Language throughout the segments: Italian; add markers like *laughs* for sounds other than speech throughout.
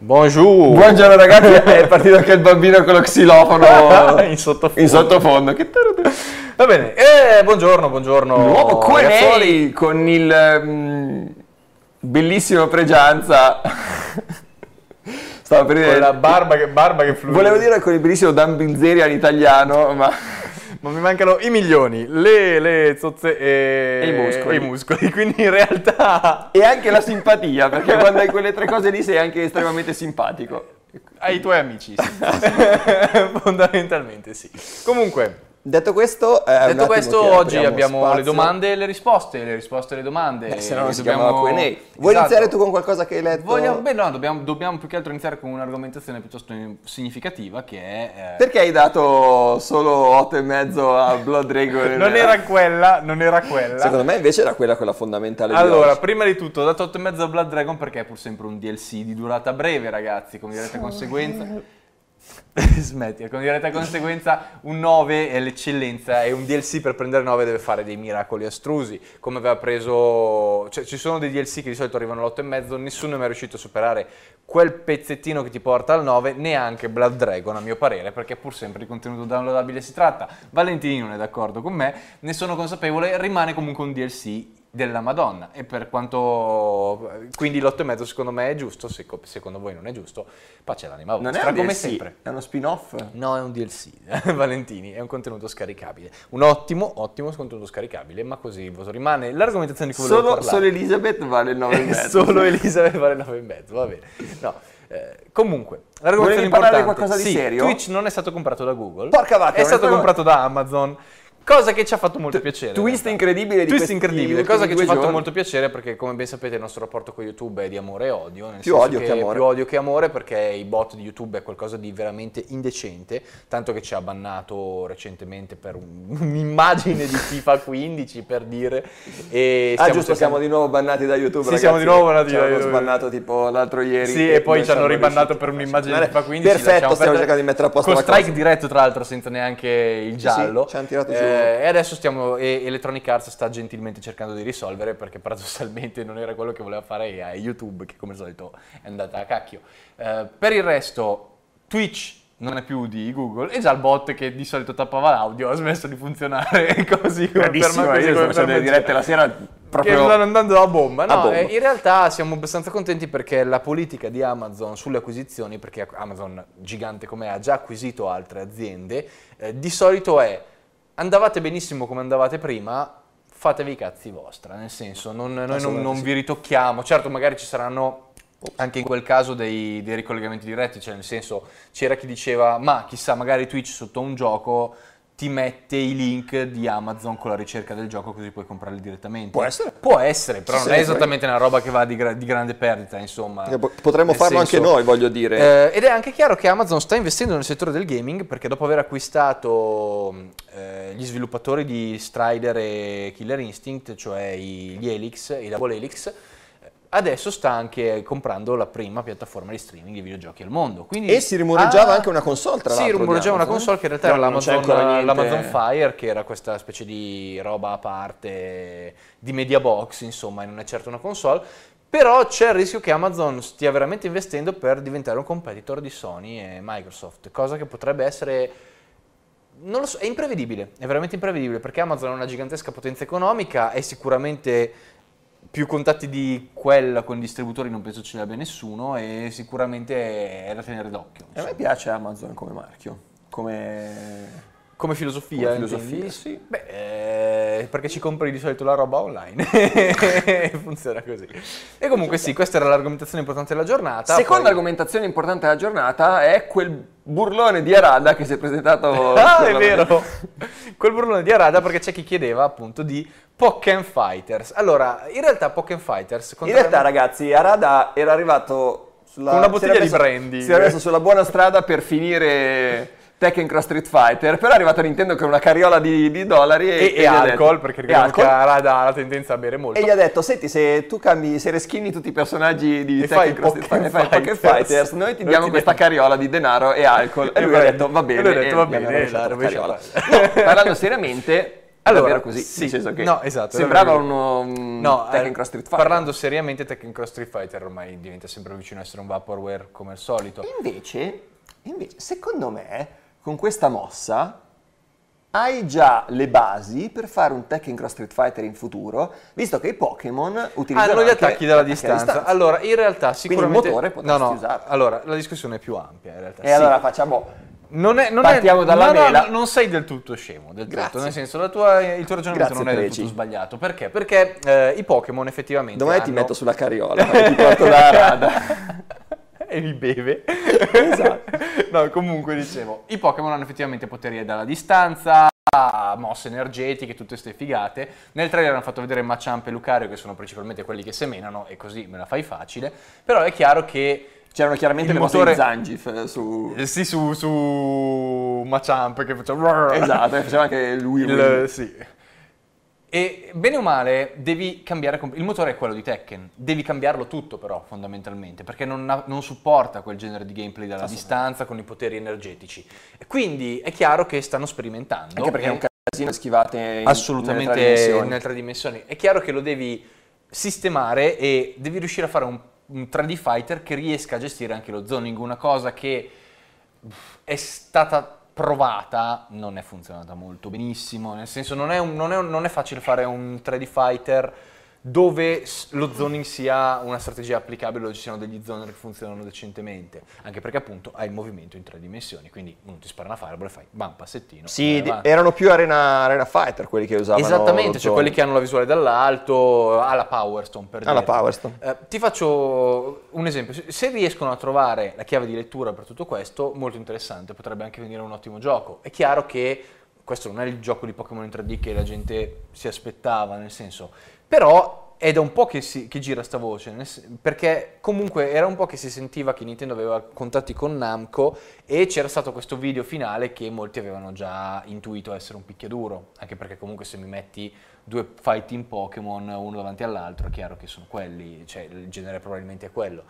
Buongiorno! Buongiorno ragazzi, *laughs* è partito anche il bambino con lo xilofono *laughs* in sottofondo. In sottofondo. Che Va bene, eh, buongiorno, buongiorno. Nuovo Q&A con il mm, bellissimo Pregianza. Stavo per dire... Con la barba che, barba che fluisce. Volevo dire con il bellissimo Dan Bilzeri all'italiano, ma ma mi mancano i milioni, le, le zozze e... E, i muscoli. e i muscoli, *laughs* quindi in realtà... E anche la simpatia, perché quando hai quelle tre cose lì sei anche estremamente simpatico. Ai tuoi amici, sì. *laughs* Fondamentalmente sì. Comunque, Detto questo, eh, Detto questo oggi abbiamo spazio. le domande e le risposte, le risposte e le domande. Beh, se no non si dobbiamo... Q&A. Vuoi esatto. iniziare tu con qualcosa che hai letto? Vogliamo... Beh no, dobbiamo, dobbiamo, più che altro iniziare con un'argomentazione piuttosto significativa che è... Eh... Perché hai dato solo 8,5 a Blood Dragon? non era quella, non era quella. Secondo me invece era quella quella fondamentale Allora, di prima di tutto ho dato 8,5 a Blood Dragon perché è pur sempre un DLC di durata breve ragazzi, con diretta sì. conseguenza *laughs* Smetti, con diretta conseguenza un 9 è l'eccellenza e un DLC per prendere 9 deve fare dei miracoli astrusi, come aveva preso... Cioè, ci sono dei DLC che di solito arrivano all'8,5, nessuno è mai riuscito a superare quel pezzettino che ti porta al 9, neanche Blood Dragon a mio parere, perché pur sempre di contenuto downloadabile si tratta. Valentini non è d'accordo con me, ne sono consapevole, rimane comunque un DLC della Madonna e per quanto quindi l'8,5 secondo me è giusto, se secondo voi non è giusto, pace l'anima vostra, non è un come DLC, sempre. È uno spin-off? No, è un DLC, *laughs* Valentini, è un contenuto scaricabile. Un ottimo, ottimo contenuto scaricabile, ma così rimane l'argomentazione di cui solo, volevo Solo Elizabeth vale il 9,5. *laughs* solo Elizabeth vale il 9,5, va bene. No. Eh, comunque, l'argomento è importante. parlare di qualcosa di sì, serio? Twitch non è stato comprato da Google. Porca vacca, è stato comprato da Amazon cosa che ci ha fatto molto piacere. Twist incredibile di Twist incredibile, cosa che ci ha fatto molto piacere perché come ben sapete il nostro rapporto con YouTube è di amore e odio. Nel più odio che, che amore. Più odio che amore perché i bot di YouTube è qualcosa di veramente indecente, tanto che ci ha bannato recentemente per *laughs* un'immagine di FIFA 15 per dire. E ah giusto, siamo, siamo di nuovo bannati da YouTube. Sì, ragazzi. siamo di nuovo bannati da YouTube. sbannato tipo l'altro ieri. Sì, e, e poi ci hanno ribannato per un'immagine di FIFA 15. Perfetto, stiamo cercando di mettere a posto. Con strike diretto tra l'altro senza neanche il giallo. Sì, ci hanno tirato eh, giù eh, e adesso stiamo, e Electronic Arts sta gentilmente cercando di risolvere perché paradossalmente non era quello che voleva fare a YouTube, che come al solito è andata a cacchio. Eh, per il resto, Twitch non è più di Google e già il bot che di solito tappava l'audio ha smesso di funzionare *laughs* così come per me, io sto facendo le dirette la sera proprio che stanno andando a bomba no, a bomba. Eh, in realtà siamo abbastanza contenti perché la politica di Amazon sulle acquisizioni perché Amazon gigante come è ha già acquisito altre aziende eh, di solito è andavate benissimo come andavate prima, fatevi i cazzi vostra, nel senso, non, noi non, non, vi ritocchiamo, certo magari ci saranno anche in quel caso dei, dei ricollegamenti diretti, cioè nel senso c'era chi diceva ma chissà magari Twitch sotto un gioco ti mette i link di Amazon con la ricerca del gioco così puoi comprarli direttamente. Può essere. Può essere, però Ci non è esattamente una roba che va di, gra- di grande perdita, insomma. Eh, potremmo farlo senso. anche noi, voglio dire. Eh, ed è anche chiaro che Amazon sta investendo nel settore del gaming perché dopo aver acquistato eh, gli sviluppatori di Strider e Killer Instinct, cioè gli Helix, i Double Helix, adesso sta anche comprando la prima piattaforma di streaming di videogiochi al mondo. Quindi, e si rumoreggiava ah, anche una console, tra l'altro. Si rumoreggiava una console che in realtà no, era l'Amazon, l'Amazon, Fire, che era questa specie di roba a parte di media box, insomma, e non è certo una console. Però c'è il rischio che Amazon stia veramente investendo per diventare un competitor di Sony e Microsoft, cosa che potrebbe essere... Non lo so, è imprevedibile, è veramente imprevedibile perché Amazon ha una gigantesca potenza economica, è sicuramente più contatti di quella con i distributori non penso ce l'abbia nessuno e sicuramente è da tenere d'occhio. E A me piace Amazon come marchio, come, come filosofia. Come filosofia, sì. Beh, eh perché ci compri di solito la roba online. *laughs* e Funziona così. E comunque sì, questa era l'argomentazione importante della giornata. Seconda poi... argomentazione importante della giornata è quel burlone di Arada che si è presentato... *laughs* ah, è vero! quel burlone di Arada perché c'è chi chiedeva appunto di Pokémon Fighters. Allora, in realtà Pokémon Fighters... In realtà ragazzi, Arada era arrivato... Sulla... Con una bottiglia di brandy. Si era messo sulla buona strada per finire Tekken Street Fighter, però è arrivata Nintendo con una carriola di, di dollari e, e, e alcol, detto, perché ricordiamo che ha la, tendenza a bere molto. E gli ha detto, senti, se tu cambi, se reskini tutti i personaggi di e Tekken Cross Street Fighter, fai Pocket Fighters, noi ti diamo ti questa diamo. carriola di denaro e alcol. E lui ha detto, va bene. E lui ha va bene, la *laughs* parlando seriamente... Allora, così, sì, che no, esatto, sembrava uno um, no, Tekken eh, Cross Street Fighter. Parlando seriamente, Tekken Cross Street Fighter ormai diventa sempre vicino a essere un vaporware come al solito. Invece, invece secondo me, con questa mossa hai già le basi per fare un tech in Cross Street Fighter in futuro, visto che i Pokémon utilizzano hanno ah, gli attacchi dalla distanza. distanza. Allora, in realtà sicuramente... Quindi il motore potresti no, no. usare. Allora, la discussione è più ampia in realtà. E sì. allora facciamo... Non è, non Partiamo è, dalla no, mela. No, non sei del tutto scemo, del Grazie. tutto. Nel senso, tua, il tuo ragionamento Grazie non è del tutto sbagliato. Perché? Perché eh, i Pokémon effettivamente. Domani hanno... ti metto sulla carriola e *laughs* ti porto la rada. *laughs* e li beve. Esatto. *laughs* no, comunque dicevo, i Pokémon hanno effettivamente poteri dalla distanza, mosse energetiche, tutte queste figate. Nel trailer hanno fatto vedere Machamp e Lucario, che sono principalmente quelli che semenano, e così me la fai facile. Però è chiaro che c'erano chiaramente il le motore... Zangif eh, su... Eh, sì, su, su Machamp che faceva... Esatto, faceva anche lui. Il, lui. Sì. E bene o male devi cambiare, il motore è quello di Tekken, devi cambiarlo tutto però fondamentalmente, perché non, ha, non supporta quel genere di gameplay dalla distanza con i poteri energetici. Quindi è chiaro che stanno sperimentando. Anche perché è un casino schivate in, assolutamente nelle tre, dimensioni. Nelle dimensioni. È chiaro che lo devi sistemare e devi riuscire a fare un, un 3D fighter che riesca a gestire anche lo zoning, una cosa che è stata provata non è funzionata molto benissimo, nel senso non è, un, non è, un, non è facile fare un 3D fighter dove lo zoning sia una strategia applicabile, dove ci siano degli zoner che funzionano decentemente, anche perché appunto hai il movimento in tre dimensioni, quindi non ti spara una fireball e fai bam, passettino. Sì, di, erano più arena, arena, Fighter quelli che usavano. Esattamente, cioè quelli che hanno la visuale dall'alto, alla Power Stone per alla dire. Power Stone. Eh, ti faccio un esempio, se riescono a trovare la chiave di lettura per tutto questo, molto interessante, potrebbe anche venire un ottimo gioco. È chiaro che questo non è il gioco di Pokémon in 3D che la gente si aspettava, nel senso però è da un po' che, si, che gira sta voce, perché comunque era un po' che si sentiva che Nintendo aveva contatti con Namco e c'era stato questo video finale che molti avevano già intuito essere un picchiaduro, anche perché comunque se mi metti due fight in Pokémon uno davanti all'altro è chiaro che sono quelli, cioè il genere probabilmente è quello.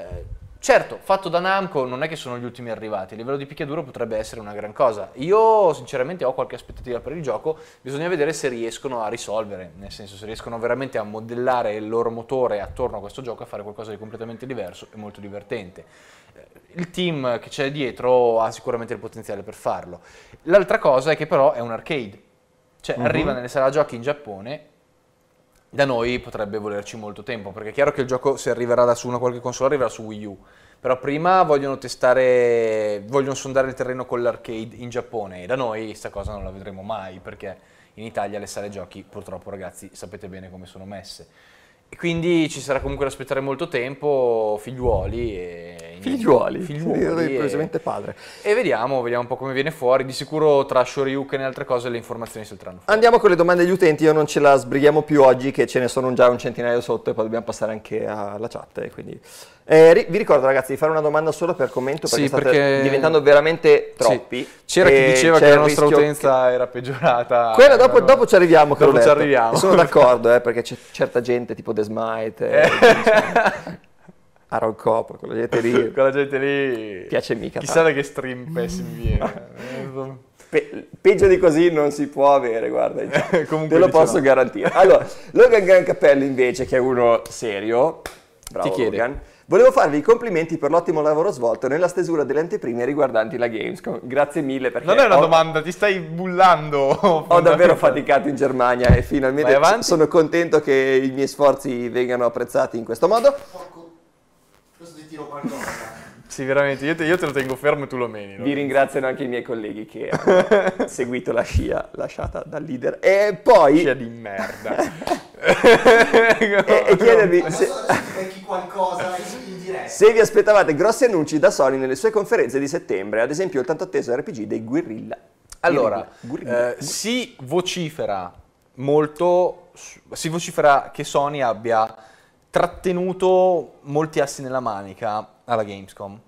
Eh, Certo, fatto da Namco non è che sono gli ultimi arrivati, a livello di picchiaduro potrebbe essere una gran cosa. Io sinceramente ho qualche aspettativa per il gioco, bisogna vedere se riescono a risolvere, nel senso se riescono veramente a modellare il loro motore attorno a questo gioco e a fare qualcosa di completamente diverso e molto divertente. Eh, il team che c'è dietro ha sicuramente il potenziale per farlo. L'altra cosa è che però è un arcade, cioè uh-huh. arriva nelle sala giochi in Giappone da noi potrebbe volerci molto tempo, perché è chiaro che il gioco se arriverà da su una qualche console arriverà su Wii U, però prima vogliono testare, vogliono sondare il terreno con l'arcade in Giappone e da noi questa cosa non la vedremo mai perché in Italia le sale giochi purtroppo ragazzi sapete bene come sono messe. E quindi ci sarà comunque da aspettare molto tempo figliuoli e... Figliuoli, figliuoli e... padre. E vediamo, vediamo un po' come viene fuori. Di sicuro tra Shoryuken e altre cose le informazioni salteranno fuori. Andiamo con le domande degli utenti, io non ce la sbrighiamo più oggi che ce ne sono già un centinaio sotto e poi dobbiamo passare anche alla chat, quindi eh, vi ricordo ragazzi di fare una domanda solo per commento perché sì, state diventando veramente troppi. Sì. C'era chi diceva che la nostra utenza che... era peggiorata. Quella dopo, era... dopo ci arriviamo, dopo ci arriviamo. Sono d'accordo eh, perché c'è certa gente tipo The Smite. *laughs* Eh, diciamo. Cop, quella gente lì. *laughs* quella gente lì. Piace mica. Chissà da che stream pass mi viene. Pe- peggio di così non si può avere, guarda, *laughs* cioè, te lo diciamo. posso garantire. Allora, Logan Gran Cappello invece, che è uno serio, bravo Ti chiede. Logan, Volevo farvi i complimenti per l'ottimo lavoro svolto nella stesura delle anteprime riguardanti la Gamescom. Grazie mille perché... Non è una ho... domanda, ti stai bullando. *laughs* ho davvero faticato in Germania e finalmente sono contento che i miei sforzi vengano apprezzati in questo modo. Poco. Questo ti tiro qualcosa. Sì, veramente, io te, io te, lo tengo fermo e tu lo meni. Vi ringraziano anche i miei colleghi che *laughs* hanno seguito la scia lasciata dal leader. E poi... Scia di merda. *laughs* *laughs* e, e chiedervi... Se... qualcosa Se vi aspettavate grossi annunci da Sony nelle sue conferenze di settembre, ad esempio il tanto atteso RPG dei Guerrilla. Allora, Guerrilla. Guerrilla. Eh, si vocifera molto, si vocifera che Sony abbia trattenuto molti assi nella manica alla Gamescom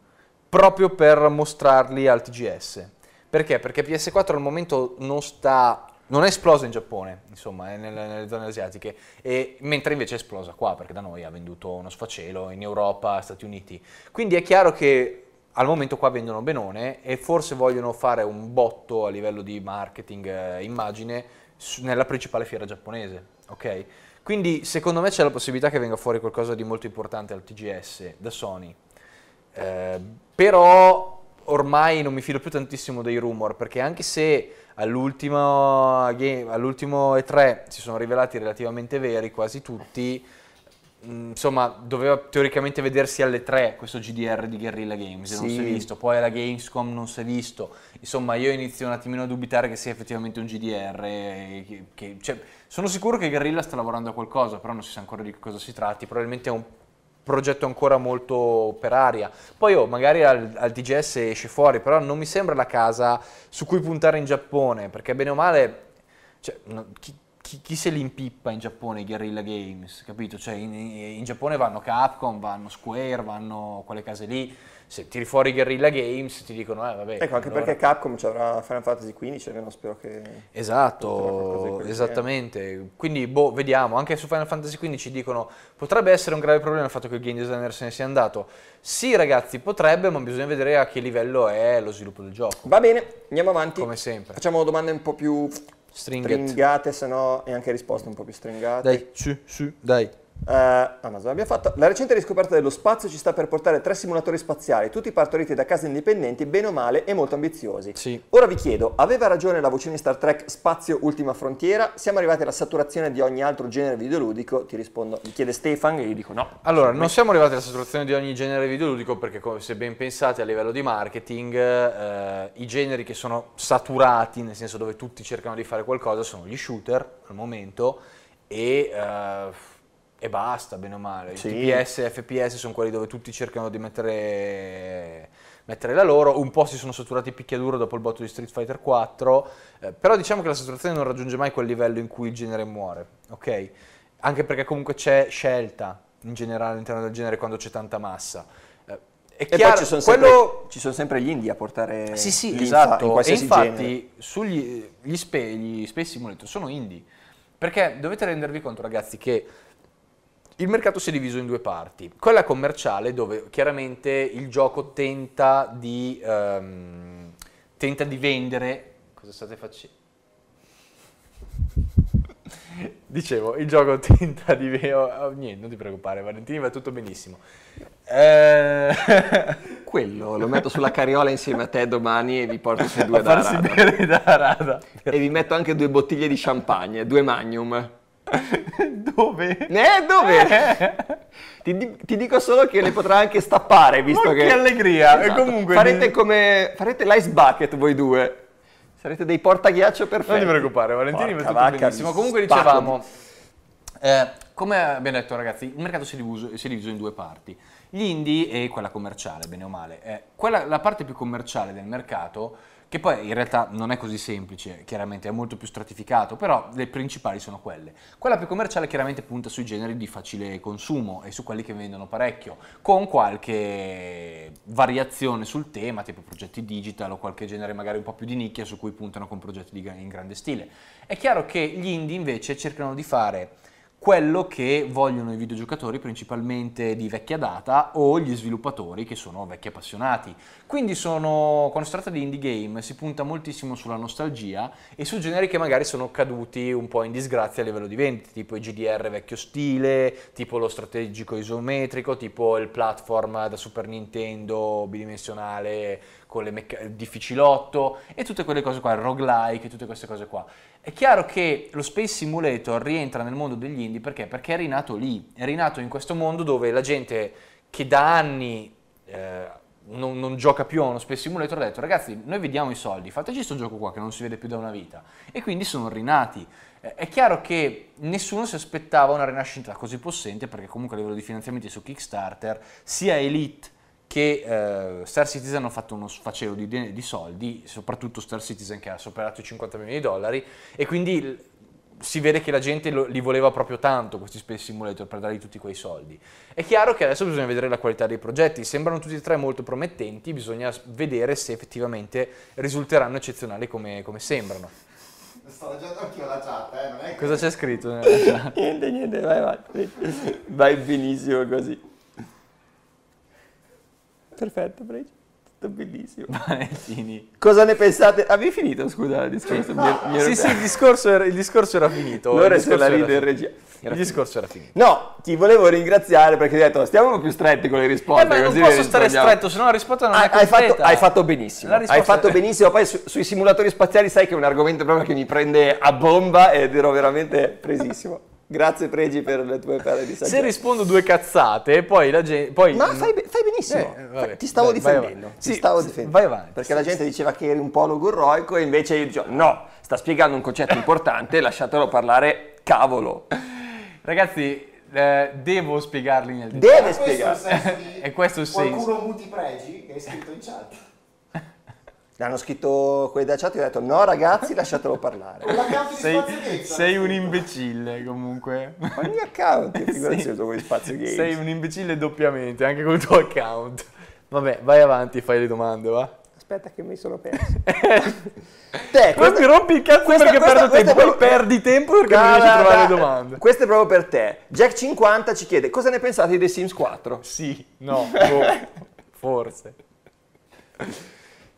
proprio per mostrarli al TGS. Perché? Perché PS4 al momento non sta non è esplosa in Giappone, insomma, eh, nelle, nelle zone asiatiche, e, mentre invece è esplosa qua, perché da noi ha venduto uno sfacelo, in Europa, Stati Uniti. Quindi è chiaro che al momento qua vendono benone e forse vogliono fare un botto a livello di marketing, eh, immagine, su, nella principale fiera giapponese, ok? Quindi secondo me c'è la possibilità che venga fuori qualcosa di molto importante al TGS da Sony. Eh, però ormai non mi fido più tantissimo dei rumor perché anche se all'ultimo, game, all'ultimo E3 si sono rivelati relativamente veri quasi tutti, mm, insomma, doveva teoricamente vedersi alle 3 questo GDR di Guerrilla Games, sì. non si è visto, poi alla Gamescom non si è visto, insomma io inizio un attimino a dubitare che sia effettivamente un GDR, che, che, cioè, sono sicuro che Guerrilla sta lavorando a qualcosa, però non si sa ancora di cosa si tratti, probabilmente è un progetto ancora molto per aria. Poi oh, magari al, al DGS esce fuori, però non mi sembra la casa su cui puntare in Giappone, perché bene o male... Cioè, no, chi, chi, chi, se li impippa in Giappone i Guerrilla Games, capito? Cioè in, in, Giappone vanno Capcom, vanno Square, vanno quelle case lì, se tiri fuori Guerrilla Games ti dicono eh vabbè. Ecco, anche allora... perché Capcom ci avrà Final Fantasy XV, almeno spero che... Esatto, che esattamente. Quindi, boh, vediamo. Anche su Final Fantasy XV dicono potrebbe essere un grave problema il fatto che il game designer se ne sia andato. Sì ragazzi, potrebbe, ma bisogna vedere a che livello è lo sviluppo del gioco. Va bene, andiamo avanti. Come sempre. Facciamo domande un po' più Stringate, se no, e anche risposte un po' più stringate. Dai, su, su, dai. Uh, Amazon l'abbiamo fatto. La recente riscoperta dello spazio ci sta per portare tre simulatori spaziali, tutti partoriti da case indipendenti, bene o male e molto ambiziosi. Sì. Ora vi chiedo, aveva ragione la voce di Star Trek Spazio Ultima Frontiera? Siamo arrivati alla saturazione di ogni altro genere videoludico? Ti rispondo, mi chiede Stefan e io dico no. Allora, non siamo arrivati alla saturazione di ogni genere videoludico perché se ben pensate a livello di marketing, eh, i generi che sono saturati, nel senso dove tutti cercano di fare qualcosa, sono gli shooter al momento e... Eh, e basta, bene o male. Sì. TPS e FPS sono quelli dove tutti cercano di mettere, mettere, la loro. Un po' si sono saturati picchiaduro dopo il botto di Street Fighter 4, eh, però diciamo che la saturazione non raggiunge mai quel livello in cui il genere muore, ok? Anche perché comunque c'è scelta in generale all'interno del genere quando c'è tanta massa. Eh, e chiaro, poi ci sono, sempre, ci sono, sempre, gli indie a portare sì, sì, esatto. In e infatti genere. sugli gli, spe, gli Space Simulator sono indie perché dovete rendervi conto ragazzi che il mercato si è diviso in due parti, quella commerciale dove chiaramente il gioco tenta di, ehm, tenta di vendere... Cosa state facendo? *laughs* Dicevo, il gioco tenta di... Oh, oh, niente, non ti preoccupare Valentini, va tutto benissimo. Eh... *laughs* Quello, lo metto sulla carriola insieme a te domani e vi porto su *laughs* due da, da rada. E vi metto anche due bottiglie di champagne, due magnum. *laughs* Dove? Eh, dove? Eh. Ti, ti, dico solo che le potrà anche stappare, visto Ma che... che allegria! Esatto. E comunque... Farete come... Farete l'ice bucket voi due. Sarete dei portaghiaccio perfetti. Non ti preoccupare, Valentini mi è tutto benissimo. Comunque dicevamo... Eh, come abbiamo detto ragazzi, il mercato si è, diviso, si è diviso, in due parti, gli indie e quella commerciale, bene o male. Eh, quella, la parte più commerciale del mercato che poi in realtà non è così semplice, chiaramente è molto più stratificato, però le principali sono quelle. Quella più commerciale chiaramente punta sui generi di facile consumo e su quelli che vendono parecchio, con qualche variazione sul tema, tipo progetti digital o qualche genere magari un po' più di nicchia su cui puntano con progetti in grande stile. È chiaro che gli indie invece cercano di fare quello che vogliono i videogiocatori principalmente di vecchia data o gli sviluppatori che sono vecchi appassionati. Quindi sono, quando si tratta di indie game si punta moltissimo sulla nostalgia e su generi che magari sono caduti un po' in disgrazia a livello di vendita, tipo i GDR vecchio stile, tipo lo strategico isometrico, tipo il platform da Super Nintendo bidimensionale con le mecc- difficilotto e tutte quelle cose qua, il roguelike, e tutte queste cose qua. È chiaro che lo Space Simulator rientra nel mondo degli indie perché? Perché è rinato lì, è rinato in questo mondo dove la gente che da anni eh, non, non, gioca più a uno Space Simulator ha detto ragazzi noi vediamo i soldi, fateci questo gioco qua che non si vede più da una vita e quindi sono rinati. è chiaro che nessuno si aspettava una rinascita così possente perché comunque a livello di finanziamenti su Kickstarter sia Elite che eh, Star Citizen ha fatto uno sfacelo di, di, soldi, soprattutto Star Citizen che ha superato i 50 milioni di dollari e quindi si vede che la gente lo, li voleva proprio tanto questi Space Simulator per dargli tutti quei soldi. È chiaro che adesso bisogna vedere la qualità dei progetti, sembrano tutti e tre molto promettenti, bisogna vedere se effettivamente risulteranno eccezionali come, come sembrano. Sto leggendo anch'io la chat, eh, non è che... Cosa c'è scritto nella *laughs* chat? niente, niente, vai, vai. Vai benissimo così. Perfetto, Bridget. Bellissimo. *laughs* Valentini. Cosa ne pensate? Avevi finito, scusa, il discorso? No. Mi, mi sì, sì, il discorso era, il discorso era finito. Ora se la ride in regia. Il discorso era finito. No, ti volevo ringraziare perché hai detto stiamo più stretti con le risposte. Eh beh, non posso stare stretto, se no la risposta non hai, è completa. Hai fatto, hai fatto benissimo. Hai fatto è... benissimo. Poi su, sui simulatori spaziali sai che è un argomento proprio che mi prende a bomba ed ero veramente presissimo. Grazie Pregi per le tue parole di saggezza. Se rispondo due cazzate, poi la gente... Poi... Ma fai, fai benissimo, eh, vabbè, ti stavo dai, difendendo. Vai, sì, stavo difendendo. Vai avanti. Perché sì, la gente diceva che eri un polo gurroico e invece io dicevo no, sta spiegando un concetto importante, lasciatelo parlare, cavolo. Ragazzi, eh, devo spiegarli nel dettaglio. Deve spiegarli. *laughs* E questo è il senso. Qualcuno muti pregi che è scritto in chat. L'hanno scritto quelli da chat e ho detto no ragazzi lasciatelo parlare. sei, sei un imbecille comunque. Ma account è *laughs* figurazione con Spazio Games. Sei un imbecille doppiamente, anche col tuo account. Vabbè, vai avanti e fai le domande, va. Aspetta che mi sono perso. *laughs* Te, questa, mi rompi il cazzo questa, perché questa, perdo tempo, poi perdi tempo perché Cara, non riesci a trovare le domande. Questo è proprio per te. Jack50 ci chiede cosa ne pensate di The Sims 4? Sì, no, boh, forse.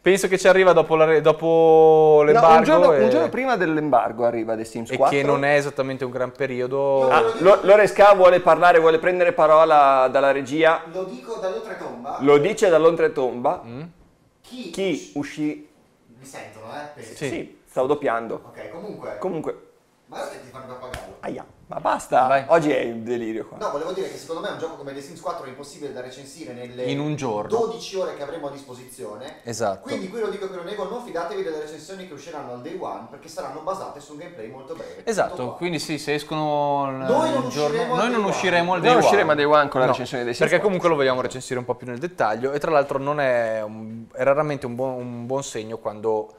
Penso che ci arriva dopo, la, dopo l'embargo. No, un, giorno, e... un, giorno, prima dell'embargo arriva The Sims e 4. E che non è esattamente un gran periodo. Ah, Loresca vuole parlare, vuole prendere parola dalla regia. Lo dico dall'oltretomba. Lo dice dall'oltretomba. Mm? Chi, Chi uscì... Mi sentono, eh? Sì. sì, stavo doppiando. Ok, comunque. Comunque. Ma aspetta di farmi pagare? Aia. Ma basta, Vai. oggi è un delirio qua. No, volevo dire che secondo me un gioco come The Sims 4 è impossibile da recensire nelle In un giorno. 12 ore che avremo a disposizione. Esatto. Quindi qui lo dico che lo nego, non fidatevi delle recensioni che usciranno al day one perché saranno basate su un gameplay molto breve. Esatto, quindi sì, se escono il noi non giorno, usciremo noi non usciremo al day one. Non usciremo al day one con la no, recensione dei Sims Perché 4. comunque lo vogliamo recensire un po' più nel dettaglio e tra l'altro non è, un, è raramente un buon, un buon segno quando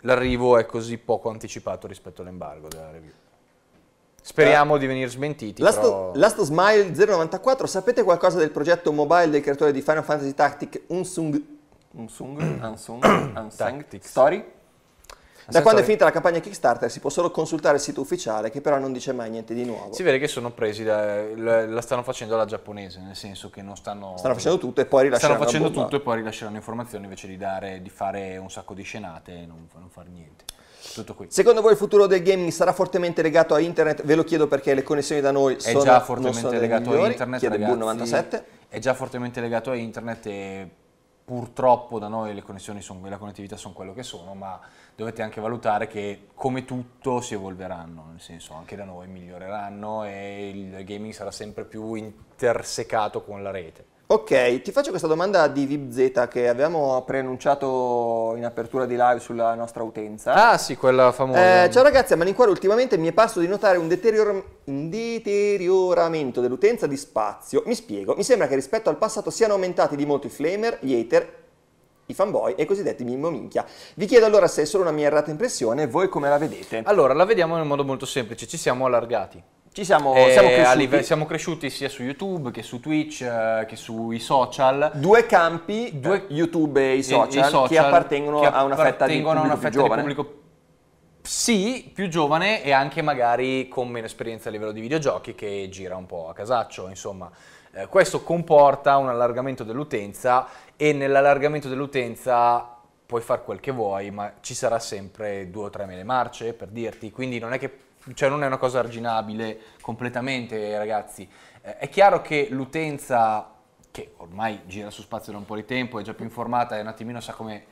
l'arrivo è così poco anticipato rispetto all'embargo della review. Speriamo eh. di venire smentiti. Last, però... Last Smile 094, sapete qualcosa del progetto mobile del creatore di Final Fantasy Tactic Unsung, Unsung, *coughs* Unsung, Unsung Story? Da quando è finita la campagna Kickstarter si può solo consultare il sito ufficiale che però non dice mai niente di nuovo. Si vede che sono presi, da, la stanno facendo alla giapponese, nel senso che non stanno... Stanno facendo tutto e poi rilasceranno... Stanno facendo tutto e poi rilasceranno informazioni invece di, dare, di fare un sacco di scenate e non, non fare niente. Tutto qui. Secondo voi il futuro del gaming sarà fortemente legato a internet? Ve lo chiedo perché le connessioni da noi sono, è già fortemente sono legato migliori, a internet, chiede ragazzi, 97. È già fortemente legato a internet e purtroppo da noi le connessioni sono, la connettività sono quello che sono, ma dovete anche valutare che come tutto si evolveranno, nel senso anche da noi miglioreranno e il gaming sarà sempre più intersecato con la rete. Ok, ti faccio questa domanda di VibZ che avevamo preannunciato in apertura di live sulla nostra utenza. Ah sì, quella famosa. Eh, ciao ragazzi, a malincuore ultimamente mi è parso di notare un, deterioro... un deterioramento dell'utenza di spazio. Mi spiego, mi sembra che rispetto al passato siano aumentati di molto i flamer, gli hater i fanboy e i cosiddetti mimmo minchia. Vi chiedo allora se è solo una mia errata impressione, voi come la vedete? Allora, la vediamo in un modo molto semplice, ci siamo allargati. Ci siamo, eh, siamo cresciuti. Live- siamo cresciuti sia su YouTube che su Twitch eh, che sui social. Due campi, due, eh, YouTube e i social, e, i social che appartengono, che appartengono a una fetta di pubblico, una fetta più, giovane. Di pubblico sì, più giovane e anche magari con meno esperienza a livello di videogiochi che gira un po' a casaccio, insomma. Eh, questo comporta un allargamento dell'utenza e nell'allargamento dell'utenza puoi fare quel che vuoi, ma ci sarà sempre due o tre mele marce per dirti, quindi non è che cioè non è una cosa arginabile completamente, ragazzi. Eh, è chiaro che l'utenza, che ormai gira su spazio da un po' di tempo, è già più informata e un attimino sa come,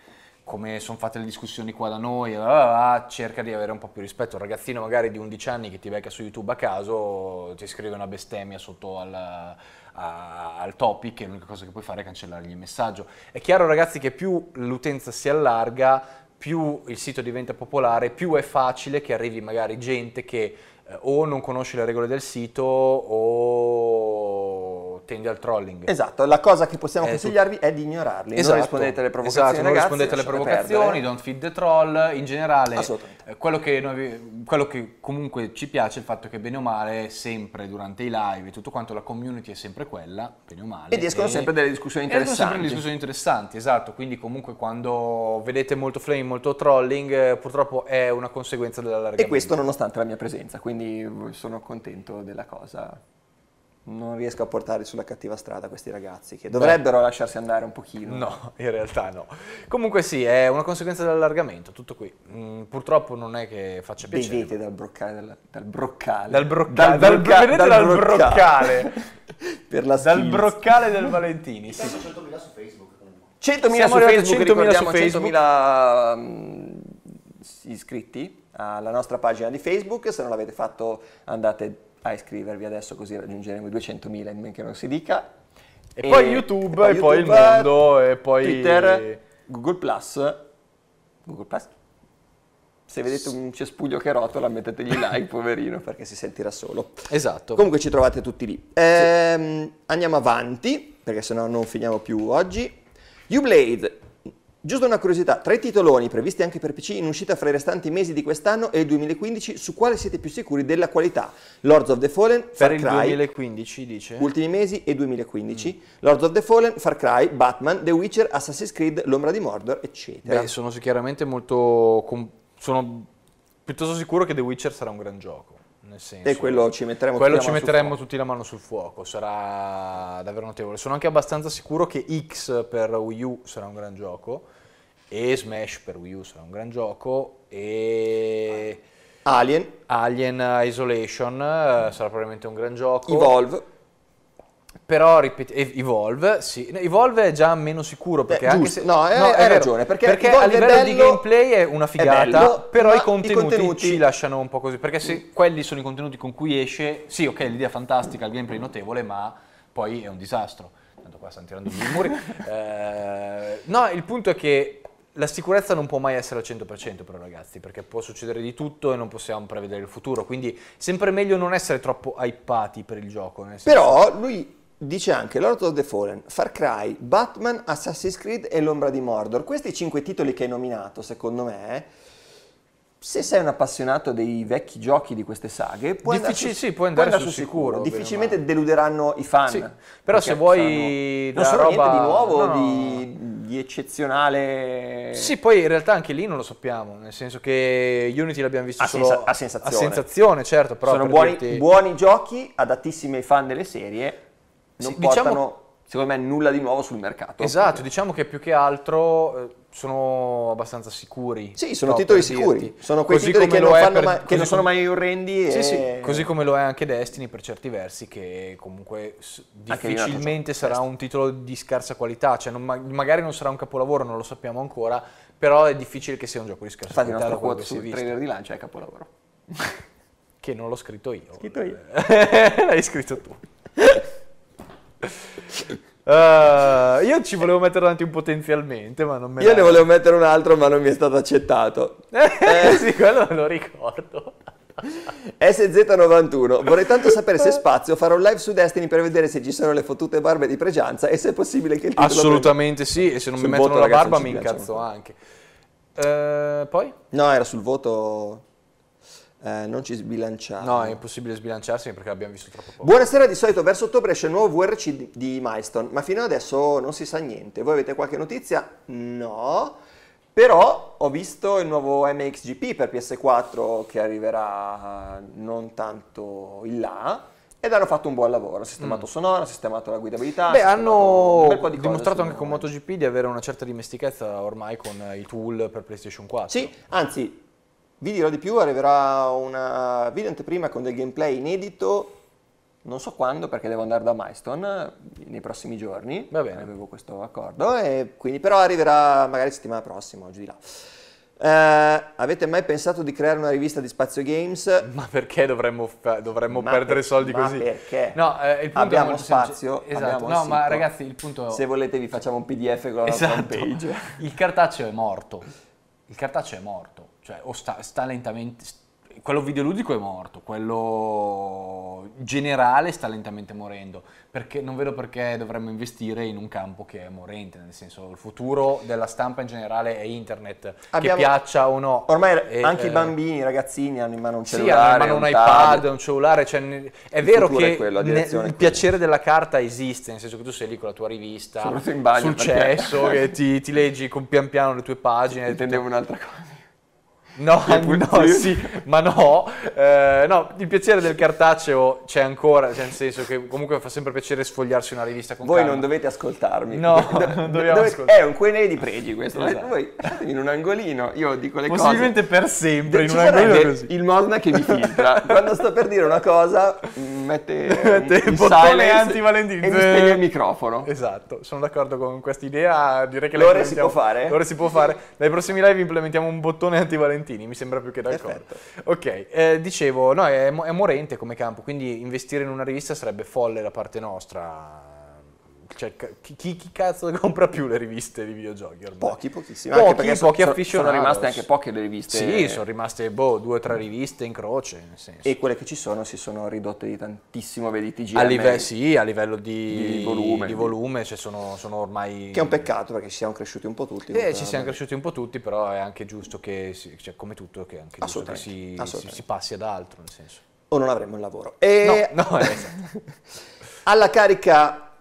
come sono fatte le discussioni qua da noi, bla bla bla, cerca di avere un po' più rispetto. Un ragazzino magari di 11 anni che ti becca su YouTube a caso, ti scrive una bestemmia sotto al, a, al topic e l'unica cosa che puoi fare è cancellargli il messaggio. È chiaro ragazzi che più l'utenza si allarga, più il sito diventa popolare, più è facile che arrivi magari gente che eh, o non conosce le regole del sito o tende al trolling. Esatto, la cosa che possiamo eh, consigliarvi è di ignorarli. Esatto. esatto. Non rispondete alle provocazioni, esatto, ragazzi, rispondete alle provocazioni, perdere. don't feed the troll. In generale, eh, quello, che noi, quello che comunque ci piace è il fatto che bene o male, sempre durante i live e tutto quanto, la community è sempre quella, bene o male. Ed escono e, sempre delle discussioni interessanti. Escono sempre delle discussioni interessanti, esatto. Quindi comunque quando vedete molto flame, molto trolling, eh, purtroppo è una conseguenza dell'allargamento. E questo nonostante la mia presenza, quindi sono contento della cosa non riesco a portare sulla cattiva strada questi ragazzi che dovrebbero Beh. lasciarsi andare un pochino. No, in realtà no. Comunque sì, è una conseguenza dell'allargamento, tutto qui. Mm, purtroppo non è che faccia piacere. Vedete dal broccale, dal, dal broccale. Dal broccale. Dal, broca- dal, broca- dal broccale. *laughs* per la Dal broccale del Valentini, sì. 100.000 su Facebook. 100.000 su Facebook, 100.000 su 100.000 mm, iscritti alla nostra pagina di Facebook, se non l'avete fatto andate a iscrivervi adesso così raggiungeremo i 200.000 in men che non si dica. E, e poi YouTube, e poi, e poi il mondo, e poi... Twitter, Google+, Plus, Google Plus. Se vedete un cespuglio che rotola, mettetegli *laughs* like, poverino, perché si sentirà solo. Esatto. Comunque ci trovate tutti lì. Ehm, sì. Andiamo avanti, perché sennò non finiamo più oggi. Ublade Giusto una curiosità, tra i titoloni previsti anche per PC in uscita fra i restanti mesi di quest'anno e il 2015, su quale siete più sicuri della qualità? Lords of the Fallen, Far per Cry... Per il 2015 dice? Ultimi mesi e 2015. Mm. Lords of the Fallen, Far Cry, Batman, The Witcher, Assassin's Creed, L'Ombra di Mordor, eccetera. Beh, sono sicuramente molto... sono piuttosto sicuro che The Witcher sarà un gran gioco nel senso. E quello ci metteremo, quello tutti, la ci metteremo tutti, la mano sul fuoco, sarà davvero notevole. Sono anche abbastanza sicuro che X per Wii U sarà un gran gioco e Smash per Wii U sarà un gran gioco e... Alien. Alien Isolation eh, sarà probabilmente un gran gioco. Evolve. Però ripeto, Evolve, sì. Evolve è già meno sicuro perché Beh, anche se... No, eh, è, no hai ragione, perché, perché a livello bello, di gameplay è una figata, è bello, però i contenuti, i contenuti, ci lasciano un po' così, perché se quelli sono i contenuti con cui esce, sì, ok, l'idea è fantastica, il gameplay è notevole, ma poi è un disastro. Tanto qua stanno tirando i muri. *laughs* eh, no, il punto è che la sicurezza non può mai essere al 100% però ragazzi, perché può succedere di tutto e non possiamo prevedere il futuro, quindi sempre meglio non essere troppo hypati per il gioco. Però lui Dice anche Lord of the Fallen, Far Cry, Batman, Assassin's Creed e L'ombra di Mordor. Questi cinque titoli che hai nominato, secondo me, se sei un appassionato dei vecchi giochi di queste saghe, puoi Diffici- andare su, sì, puoi andare puoi andare su, su sicuro. sicuro. Difficilmente ma... deluderanno i fan. Sì, però se vuoi... non sono roba... niente di nuovo, no, di, di eccezionale... Sì, poi in realtà anche lì non lo sappiamo, nel senso che Unity l'abbiamo visto a solo senza- a sensazione. A sensazione, certo. Però sono buoni, dirti... buoni giochi, adattissimi ai fan delle serie non sì, portano, diciamo secondo me, nulla di nuovo sul mercato. Esatto, perché. diciamo che più che altro eh, sono abbastanza sicuri. Sì, sono titoli sicuri. Dirti. Sono quei così titoli che, non, per, mai, che non sono mai orrendi. Sì, e... sì. Così come lo è anche Destiny per certi versi, che comunque difficilmente sarà un titolo di scarsa qualità. Cioè non, magari non sarà un capolavoro, non lo sappiamo ancora, però è difficile che sia un gioco di scarsa Infatti qualità. Infatti il nostro quote sul trailer di lancio è capolavoro. che non l'ho scritto io. Scritto io. *laughs* L'hai scritto tu. *laughs* Uh, *laughs* io ci volevo mettere davanti un potenzialmente, ma non me Io ne volevo mettere un altro, ma non mi è stato accettato. *laughs* Eh, eh. sì, quello lo ricordo. SZ91, *laughs* vorrei tanto sapere se spazio farò un live su Destiny per vedere se ci sono le fottute barbe di pregianza e se è possibile che il titolo Assolutamente prenda. sì, e se non sul mi mettono voto, la ragazzi, barba mi incazzo anche. Uh, poi? No, era sul voto eh, non ci sbilanciamo. No, è impossibile sbilanciarsi perché l'abbiamo visto troppo poco. Buonasera, di solito verso ottobre esce il nuovo VRC di Milestone, ma fino adesso non si sa niente. Voi avete qualche notizia? No. Però ho visto il nuovo MXGP per PS4 che arriverà eh, non tanto in là ed hanno fatto un buon lavoro, hanno sistemato mm. sonoro, sistemato la guidabilità. Beh, hanno di dimostrato anche con MotoGP di avere una certa dimestichezza ormai con i tool per PlayStation 4. Sì, anzi, vi dirò di più, arriverà una video anteprima con del gameplay inedito, non so quando perché devo andare da Milestone eh, nei prossimi giorni, Va bene. avevo questo accordo, e quindi, però arriverà magari settimana prossima, oggi di là. Eh, avete mai pensato di creare una rivista di Spazio Games? Ma perché dovremmo, dovremmo ma perdere per, soldi ma così? Perché? No, eh, abbiamo spazio. Esatto. Abbiamo no, ma sito. ragazzi, il punto. Se volete, vi facciamo un PDF con la esatto. nostra page. Il cartaceo è morto. Il cartaceo è morto cioè o sta, sta lentamente, quello videoludico è morto, quello generale sta lentamente morendo, perché non vedo perché dovremmo investire in un campo che è morente, nel senso il futuro della stampa in generale è internet, Abbiamo, che piaccia o no. Ormai e, anche eh, i bambini, i ragazzini hanno in mano un cellulare, sì, hanno in mano un, un iPad, un cellulare, cioè, è il vero che è quello, ne, il piacere della carta esiste, nel senso che tu sei lì con la tua rivista, bagno, successo, che ti, ti, leggi con pian piano le tue pagine. Intendevo un'altra cosa. No, *laughs* no, sì, ma no, eh, no, il piacere del cartaceo c'è ancora, c'è cioè, nel senso che comunque fa sempre piacere sfogliarsi una rivista con Voi calma. non dovete ascoltarmi. No, *laughs* Do- non dobbiamo dove- È un quenere di pregi questo, esatto. voi lasciatemi in un angolino, io dico le cose. Possibilmente per sempre, De- in un angolino così. il Mosna che mi *laughs* filtra, quando sto per dire una cosa mm, mette, mette il bottone anti E mi spegne il microfono. Esatto, sono d'accordo con questa idea, direi che... L'ore si può fare? L'ore si può fare, dai prossimi live implementiamo un bottone anti Fiorentini, mi sembra più che d'accordo. Perfetto. Ok, eh, dicevo, no, è, è morente come campo, quindi investire in una rivista sarebbe folle da parte nostra cioè, chi, chi, cazzo compra più le riviste di videogiochi ormai? Pochi, pochissimi. Pochi, pochi so, afficionati. Sono rimaste anche poche le riviste. Sì, sono rimaste boh, due o tre riviste in croce. E quelle che ci sono si sono ridotte di tantissimo, vedi TGM. A live- sì, a livello di, di volume. Di volume cioè sono, sono, ormai... Che è un peccato perché ci siamo cresciuti un po' tutti. Eh, ci siamo cresciuti un po' tutti, però è anche giusto che, si, cioè, come tutto, che, anche giusto che si, si, si, passi ad altro, nel senso. O non avremo il lavoro. E... No, no, *laughs* esatto. Alla carica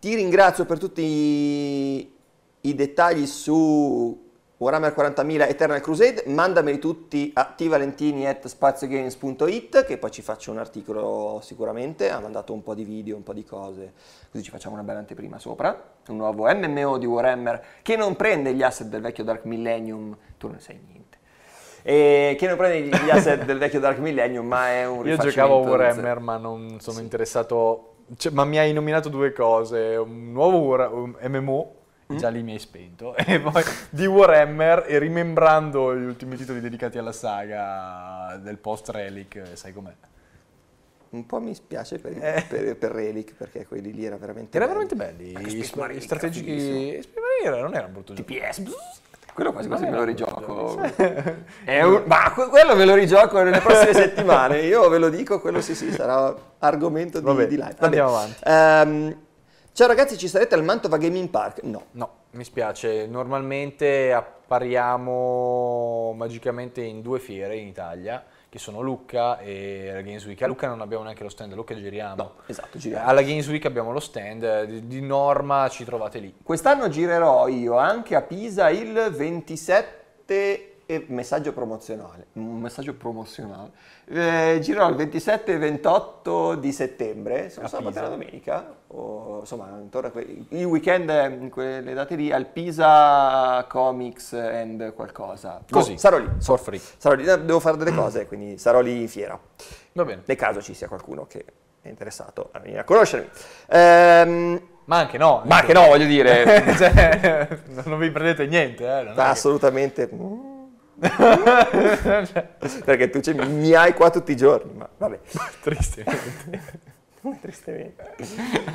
ti ringrazio per tutti i, i dettagli su Warhammer 40.000 Eternal Crusade, mandameli tutti a tvalentini.spaziogames.it che poi ci faccio un articolo sicuramente, ha mandato un po' di video, un po' di cose, così ci facciamo una bella anteprima sopra. Un nuovo MMO di Warhammer che non prende gli asset del vecchio Dark Millennium, tu non sai niente. E che non prende gli asset del vecchio Dark Millennium, ma è un rifacimento. Io giocavo a Warhammer, ma non sono sì. interessato cioè, ma mi hai nominato due cose, un nuovo MMO, mm? già lì mi hai spento, *laughs* e poi di Warhammer e rimembrando gli ultimi titoli dedicati alla saga del post-Relic, eh, sai com'è? un po' mi spiace per, eh. per, per, Relic perché quelli lì erano veramente era belli. veramente belli. Anche Space Marine, strategici. Space non era brutto TPS. Gioco. Quello quasi quasi me lo rigioco. Un... ma quello ve lo rigioco nelle prossime *laughs* settimane. Io ve lo dico, quello sì sì sarà argomento Vabbè, di, di live. Vabbè. Andiamo avanti. Um, ciao ragazzi, ci sarete al Mantova Gaming Park? No. No, mi spiace. Normalmente appariamo magicamente in due fiere in Italia che sono Lucca e la Games Week. A Lucca non abbiamo neanche lo stand, a Lucca giriamo. No, esatto, giriamo. Alla Games Week abbiamo lo stand, di, di norma ci trovate lì. Quest'anno girerò io anche a Pisa il 27 messaggio promozionale. Un messaggio promozionale. Eh, girerò il 27 e 28 di settembre, sono sabato e la domenica, o, insomma intorno a que- il weekend eh, in quelle date lì al Pisa Comics and qualcosa. Così. Oh, sarò lì. For free. Sarò lì, eh, devo fare delle cose, quindi sarò lì in fiera. Va bene. Nel caso ci sia qualcuno che è interessato a venire a conoscermi. Ehm, ma anche no. Ma anche no, voglio dire. *laughs* cioè, *laughs* non vi prendete niente. Eh, Assolutamente. Che... Mm. *laughs* Perché tu mi hai qua tutti i giorni, ma vabbè. *laughs* Tristemente. *laughs* tristemente.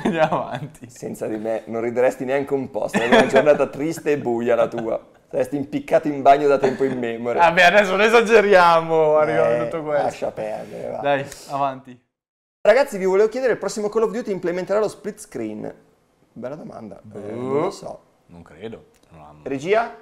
Andiamo avanti. Senza di me non rideresti neanche un po', sarebbe una giornata triste e buia la tua. Saresti impiccato in bagno da tempo in memoria. Vabbè, adesso non esageriamo, arriviamo eh, tutto questo. Lascia perdere, va. Dai, avanti. Ragazzi, vi volevo chiedere, il prossimo Call of Duty implementerà lo split screen? Bella domanda. Uh, non lo uh. so. Non credo. Non Regia?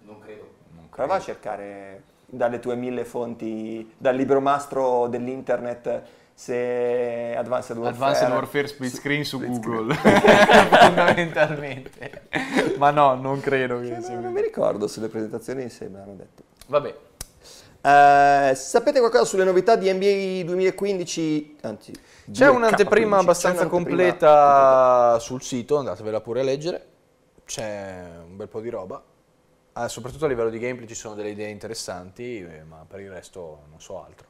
Non credo. Okay. Prova a cercare dalle tue mille fonti, dal libro libromastro dell'internet se Advanced Warfare, Advanced Warfare split screen su, split Google *laughs* fondamentalmente ma no non credo che, che cioè, non, mi ricordo sulle presentazioni se me l'hanno detto vabbè eh, sapete qualcosa sulle novità di NBA 2015? Anzi, c'è un'anteprima abbastanza c'è un'anteprima completa, completa sul sito, andatevela pure a leggere. C'è un bel po' di roba. Ah, soprattutto a livello di gameplay ci sono delle idee interessanti, eh, ma per il resto non so altro.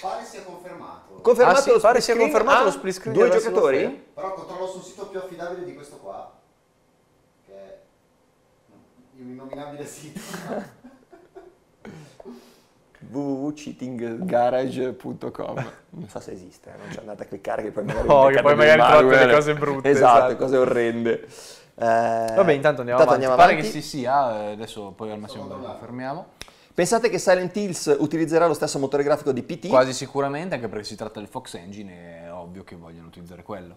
Pare sia confermato. Confermato ah, sì, lo pare sia confermato ah, lo split screen. Due giocatori? Però controllo sul sito più affidabile di questo qua, che è un innominabile sito. *laughs* www.cheatinggarage.com Non so se esiste, eh, non c'è andata a cliccare che poi magari... No, che poi magari trovate delle cose brutte. esatto, esatto. cose orrende. Eh, vabbè, intanto andiamo intanto avanti. Andiamo Pare avanti. che si sia, ah, eh, adesso poi al massimo lo fermiamo. Pensate che Silent Hills utilizzerà lo stesso motore grafico di PT? Quasi sicuramente, anche perché si tratta del Fox Engine, è ovvio che vogliono utilizzare quello.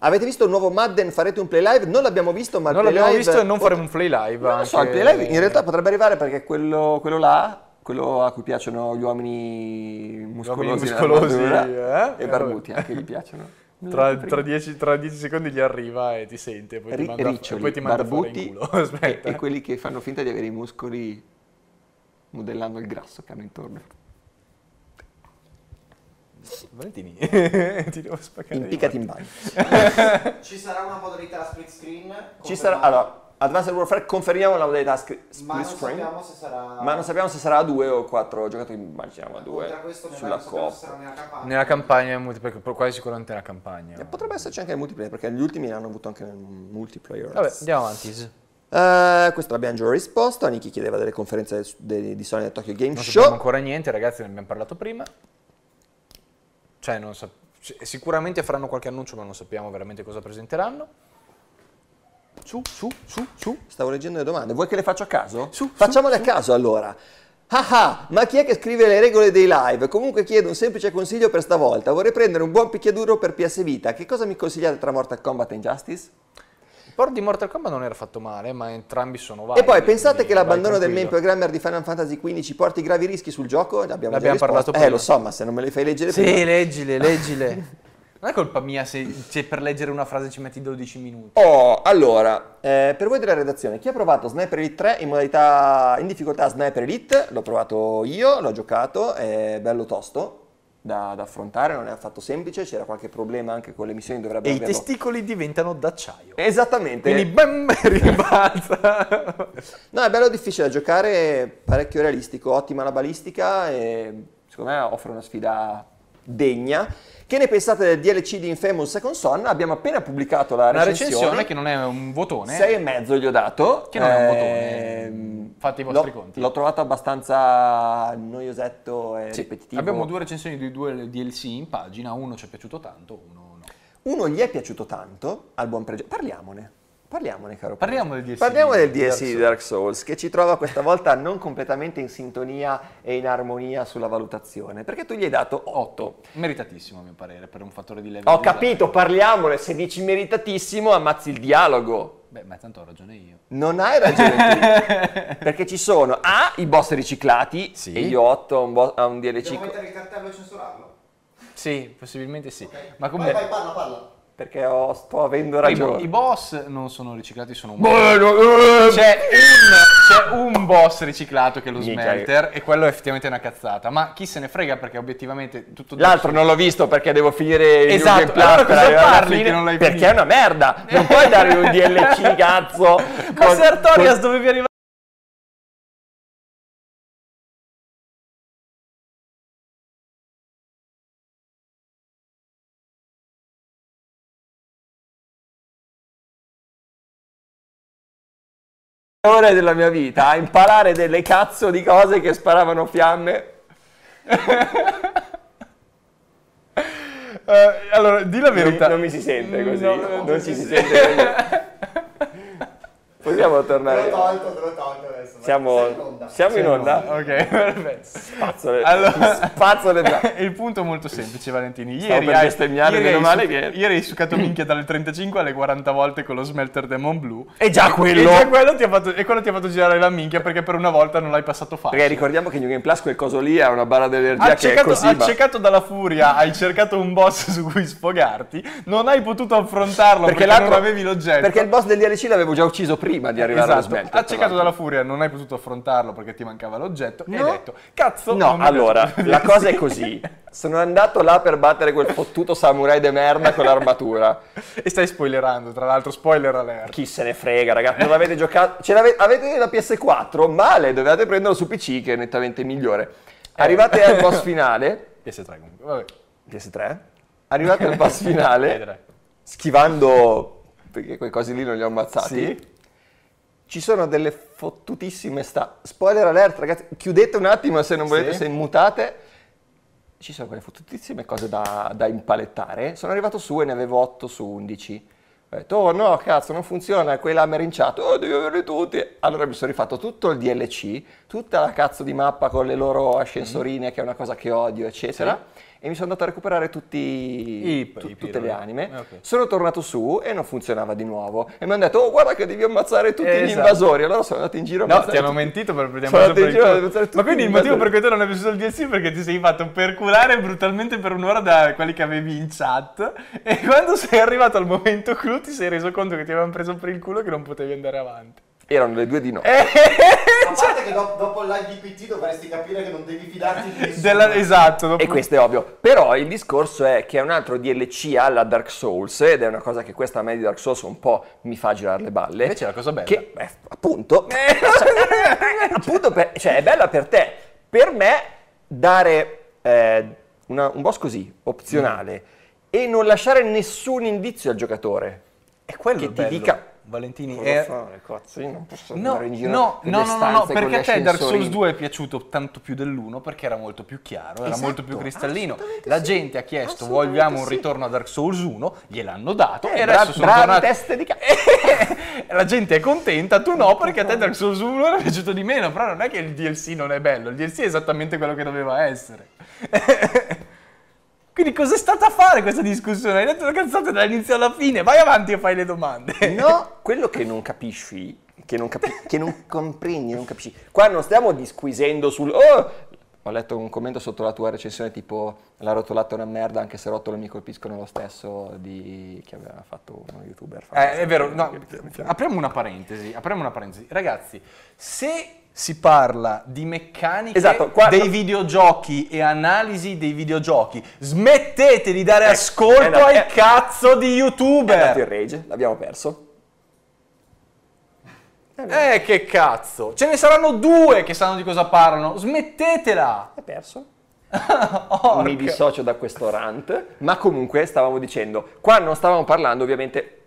Avete visto il nuovo Madden? Farete un play live? Non l'abbiamo visto, ma non l'abbiamo live... visto e non faremo un play live. Non anche... so, il play live in realtà potrebbe arrivare perché quello, quello là, quello a cui piacciono gli uomini muscolosi, gli uomini muscolosi eh? e barbuti eh, anche gli piacciono. *laughs* Tra, tra, dieci, tra, dieci, secondi gli arriva e ti sente, poi, ti manda, riccioli, poi ti manda barbuti, in culo. *laughs* e, e, quelli che fanno finta di avere i muscoli modellando il grasso che hanno intorno. Valentini, *laughs* ti devo spaccare. Impicati in bagno. *laughs* Ci sarà una modalità split screen? Ci sarà, allora, Advanced Warfare conferiamo la modalità scri- split screen. Ma non sappiamo se sarà. Ma non sappiamo se sarà a due o quattro giocatori, immaginiamo a due. sulla coop. Nella campagna. Nella campagna multiplayer, quasi sicuramente nella campagna. E eh, potrebbe esserci anche nel multiplayer, perché gli ultimi l'hanno avuto anche nel multiplayer. Vabbè, andiamo avanti. Uh, questo l'abbiamo già risposto. Aniki chiedeva delle conferenze di Sony al Tokyo Game non Show. Non ancora niente, ragazzi, ne abbiamo parlato prima. Cioè, non sap- sicuramente faranno qualche annuncio, ma non sappiamo veramente cosa presenteranno su, su, su, su. Stavo leggendo le domande. Vuoi che le faccio a caso? Su, Facciamole su, a caso allora. Ah ah, ma chi è che scrive le regole dei live? Comunque chiedo un semplice consiglio per stavolta. Vorrei prendere un buon picchiaduro per PS Vita. Che cosa mi consigliate tra Mortal Kombat e Injustice? Il port di Mortal Kombat non era fatto male, ma entrambi sono validi. E poi pensate che l'abbandono del main programmer di Final Fantasy XV porti gravi rischi sul gioco? L'abbiamo, L'abbiamo parlato prima. Eh, lo so, ma se non me le fai leggere Sì, prima. leggile, leggile. *laughs* Non è colpa mia se, se, per leggere una frase ci metti 12 minuti. Oh, allora, eh, per voi della redazione, chi ha provato Sniper Elite 3 in modalità in difficoltà Sniper Elite? L'ho provato io, l'ho giocato, è bello tosto. Da, da affrontare, non è affatto semplice, c'era qualche problema anche con le missioni dovrebbe E averlo. i testicoli diventano d'acciaio. Esattamente. Quindi bam, *laughs* ribalza. no, è bello difficile da giocare, parecchio realistico, ottima la balistica e secondo me offre una sfida degna. Che ne pensate del DLC di Infamous Second Son? Abbiamo appena pubblicato la recensione. Una recensione che non è un votone. Sei e mezzo gli ho dato. Che non è un votone. Ehm, Fate i vostri l'ho, conti. L'ho trovato abbastanza noiosetto e sì. ripetitivo. Abbiamo due recensioni di due DLC in pagina, uno ci è piaciuto tanto, uno no. Uno gli è piaciuto tanto, al buon pregio. Parliamone. Parliamone, caro. Parliamo del DLC, Parliamo del DSI di Dark Souls, che ci trova questa volta non completamente in sintonia e in armonia sulla valutazione, perché tu gli hai dato 8. Meritatissimo, a mio parere, per un fattore di level. Ho capito, parliamone. Se dici meritatissimo, ammazzi il dialogo. Beh, ma tanto ho ragione io. Non hai ragione tu. *laughs* perché ci sono A, i boss riciclati, sì. e io 8 a un, bo- a un DLC. Devo mettere il cartello e censurarlo? Sì, possibilmente sì. Okay. Ma come... Vai, vai, parla, parla perché ho, sto avendo ragione. I, I, boss non sono riciclati, sono un boss. Eh, c'è un, c'è un boss riciclato che è lo smelter e quello è effettivamente una cazzata, ma chi se ne frega perché obiettivamente tutto... L'altro non l'ho visto perché devo finire esatto. il allora, Esatto, allora, parli? Che non l'hai perché finito. è una merda, non puoi dare un DLC cazzo. ma *laughs* con, se Artorias con... dovevi arrivare... ore della mia vita a imparare delle cazzo di cose che sparavano fiamme. uh, allora, di la verità. Non mi, non mi si sente così. No, non, non ci si, si, si sente. Vogliamo tornare? Te l'ho tolto, te l'ho tolto adesso. Siamo, in onda. Siamo in onda? Ok, *laughs* perfetto. Spazzo, Allora, *laughs* spazzole bra- *laughs* il punto è molto semplice, Valentini. Ieri per bestemmiare, meno male su- che... Ieri hai succato *clears throat* minchia dalle 35 alle 40 volte con lo smelter Demon Blu. E già quello! E, già quello ti ha fatto, e quello ti ha fatto girare la minchia perché per una volta non l'hai passato facile. Perché ricordiamo che New Game Plus quel coso lì ha una barra d'energia accecato, che è così. Accecato dalla furia, hai cercato un boss su cui sfogarti, non hai potuto affrontarlo perché, perché non avevi l'oggetto. Perché il boss del DLC l'avevo già ucciso prima prima di arrivare esatto. allo smelter. Accecato dalla furia, non hai potuto affrontarlo perché ti mancava l'oggetto no. e hai detto, cazzo, No, allora, la cosa è *laughs* così. Sono andato là per battere quel fottuto samurai de merda con l'armatura. e stai spoilerando, tra l'altro, spoiler alert. Chi se ne frega, ragazzi, non avete giocato... Ce l'avete avete la PS4? Male, dovevate prenderlo su PC che è nettamente migliore. Eh. Arrivate al boss finale... *laughs* PS3 comunque, vabbè. PS3? Arrivate al boss *laughs* finale, schivando, perché quei cosi lì non li ho ammazzati, sì ci sono delle fottutissime sta... Spoiler alert, ragazzi, chiudete un attimo se non volete, sì. se mutate. Ci sono quelle fottutissime cose da, da impalettare. Sono arrivato su e ne avevo 8 su 11. Ho detto, oh no, cazzo, non funziona, quella ha merinciato, oh, devi averli tutti. Allora mi sono rifatto tutto il DLC, tutta la cazzo di mappa con le loro ascensorine, mm che è una cosa che odio, eccetera. Sì e mi sono andato a recuperare tutti, I, tu, i tutte le eh. anime. Ah, okay. Sono tornato su e non funzionava di nuovo. E mi hanno detto, oh guarda che devi ammazzare tutti esatto. gli invasori. Allora sono andato in giro a No, ti hanno mentito per prendere ammazzare tutti. Giro, ammazzare Ma quindi il motivo per cui tu non hai visto il DLC è perché ti sei fatto perculare brutalmente per un'ora da quelli che avevi in chat e quando sei arrivato al momento clou ti sei reso conto che ti avevano preso per il culo e che non potevi andare avanti. Erano le due di notte. Eh, a parte che do, dopo l'IDPT dovresti capire che non devi fidarti di nessuno. Della, esatto. Dopo... E questo è ovvio. Però il discorso è che è un altro DLC alla Dark Souls ed è una cosa che questa a me di Dark Souls un po' mi fa girare le balle. Invece è una cosa bella. Che, *laughs* eh, appunto, Cioè, appunto per, cioè, è bella per te. Per me dare eh, una, un boss così, opzionale, mm. e non lasciare nessun indizio al giocatore. È quello che ti bello. dica Valentini Cosa è... fare, cazzo? Io non posso no, andare in giro No, no, no, no, no, perché a te Dark Souls 2 è piaciuto tanto più dell'1 perché era molto più chiaro, esatto, era molto più esatto. cristallino. La sì, gente ha chiesto vogliamo un ritorno a Dark Souls 1, gliel'hanno dato eh, e adesso sono bravi tornati... teste di cazzo. *laughs* La gente è contenta, tu no perché a te Dark Souls 1 era piaciuto di meno, però non è che il DLC non è bello, il DLC è esattamente quello che doveva essere. *laughs* Quindi cos'è stata a fare questa discussione? Hai detto una cazzata dall'inizio alla fine, vai avanti e fai le domande. No, *laughs* quello che non capisci, che non, capi- che non comprendi, non capisci. Qua non stiamo disquisendo sul... Oh, ho letto un commento sotto la tua recensione tipo la rotolata è una merda anche se rotole mi colpiscono lo stesso di chi aveva fatto uno youtuber. Eh, è vero, no, apriamo una parentesi, apriamo una parentesi. Ragazzi, se si parla di meccanica esatto, qua... dei videogiochi e analisi dei videogiochi. Smettete di dare eh, ascolto eh, no, eh, cazzo di youtuber! È andato in rage, l'abbiamo perso. Eh, eh, che cazzo! Ce ne saranno due che sanno di cosa parlano. Smettetela! È perso. *laughs* Mi dissocio da questo rant, ma comunque stavamo dicendo, qua non stavamo parlando ovviamente...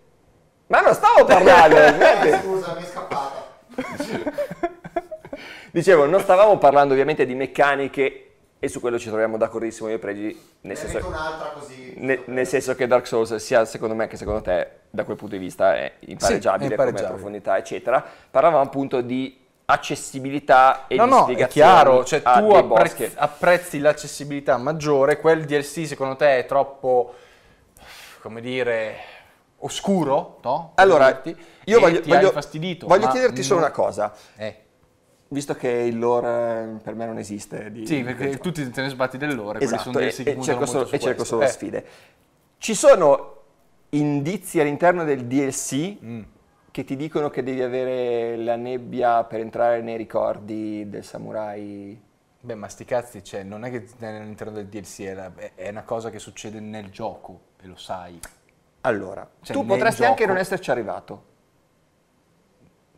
Ma non stavo parlando! *laughs* Scusa, mi è scappata. *laughs* Dicevo, non stavamo parlando ovviamente di meccaniche e su quello ci troviamo d'accordissimo io e Pregi, nel, senso, così, ne, nel senso, che Dark Souls sia secondo me che secondo te da quel punto di vista è impareggiabile, sì, è impareggiabile. come profondità eccetera. Parlavamo appunto di accessibilità e no, di no, spiegazione. No, è chiaro, cioè tu apprezzi, apprezzi l'accessibilità maggiore, quel DLC secondo te è troppo, come dire, oscuro, no? Allora, io voglio, voglio, voglio chiederti solo una cosa. Eh visto che il lore eh, per me non esiste. Di, sì, perché di tutti te ne sbatti dell'ore, esatto, sono dei e, e cerco, solo, e cerco solo eh. sfide. Ci sono indizi all'interno del DLC mm. che ti dicono che devi avere la nebbia per entrare nei ricordi del samurai. Beh, ma sti cazzi, cioè, non è che all'interno del DLC è, la, è una cosa che succede nel gioco, e lo sai. Allora, cioè, tu potresti gioco. anche non esserci arrivato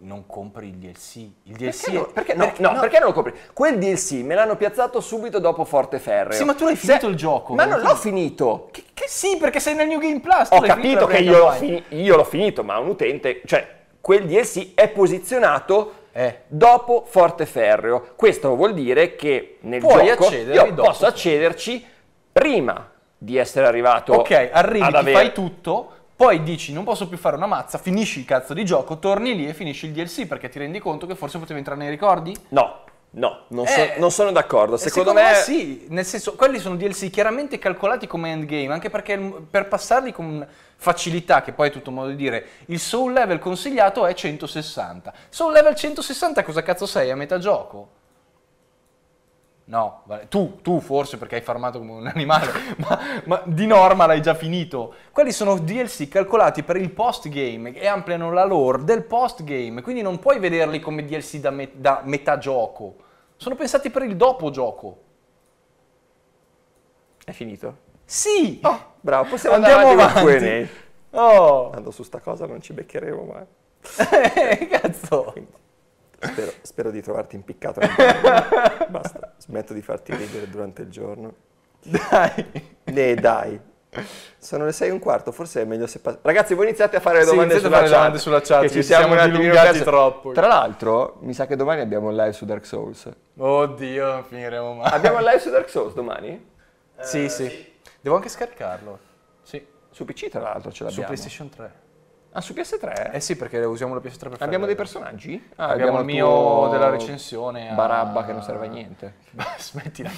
non compri il DLC. Il DLC perché, è... no, perché, no, perché, no, no, perché non lo compri? Quel DLC me l'hanno piazzato subito dopo Forte Ferreo. Sì, ma tu l'hai finito il gioco. Ma non l'ho finito. Che, che, sì, perché sei nel New Game Plus. Ho capito che io l'ho, fi- io l'ho finito, ma un utente, cioè, quel DLC è posizionato eh. dopo Forte Ferreo. Questo vuol dire che nel Puoi gioco io posso accederci prima di essere arrivato Ok, arrivi, ad avere... fai tutto, poi dici non posso più fare una mazza, finisci il cazzo di gioco, torni lì e finisci il DLC perché ti rendi conto che forse potevi entrare nei ricordi? No. No, non, so, eh, non sono d'accordo. Secondo, secondo me... me... sì, nel senso, quelli sono DLC chiaramente calcolati come endgame, anche perché per passarli con facilità, che poi è tutto modo di dire, il soul level consigliato è 160. Soul level 160 cosa cazzo sei? A metà gioco? No, tu, tu, forse perché hai farmato come un animale, *laughs* ma, ma, di norma l'hai già finito. Quelli sono DLC calcolati per il post-game e ampliano la lore del post-game, quindi non puoi vederli come DLC da, me- da metà gioco. Sono pensati per il dopo gioco. È finito? Sì! Oh, bravo, possiamo Andiamo andare avanti, avanti. Oh. Andando su sta cosa non ci beccheremo mai. *laughs* Eh, Cazzo! Quindi. Spero, spero di trovarti impiccato. Basta, smetto di farti ridere durante il giorno. Dai. Ne dai. Sono le 6 e un quarto, forse è meglio se passa... Ragazzi, voi iniziate a fare le domande, sì, sulla, fare chat, domande sulla chat. Che ci siamo, siamo dilungati troppo. Tra l'altro, mi sa che domani abbiamo un live su Dark Souls. Oddio, non finiremo mai. Abbiamo un live su Dark Souls domani? Eh, sì, sì, sì. Devo anche scaricarlo. Sì. Su PC, tra l'altro, ce l'abbiamo. Su PlayStation 3. Ah, su PS3? Eh sì, perché usiamo la PS3 per fare... Abbiamo dei personaggi? Ah, abbiamo, abbiamo il mio della recensione a... Barabba che non serve a niente. *laughs* Smettila,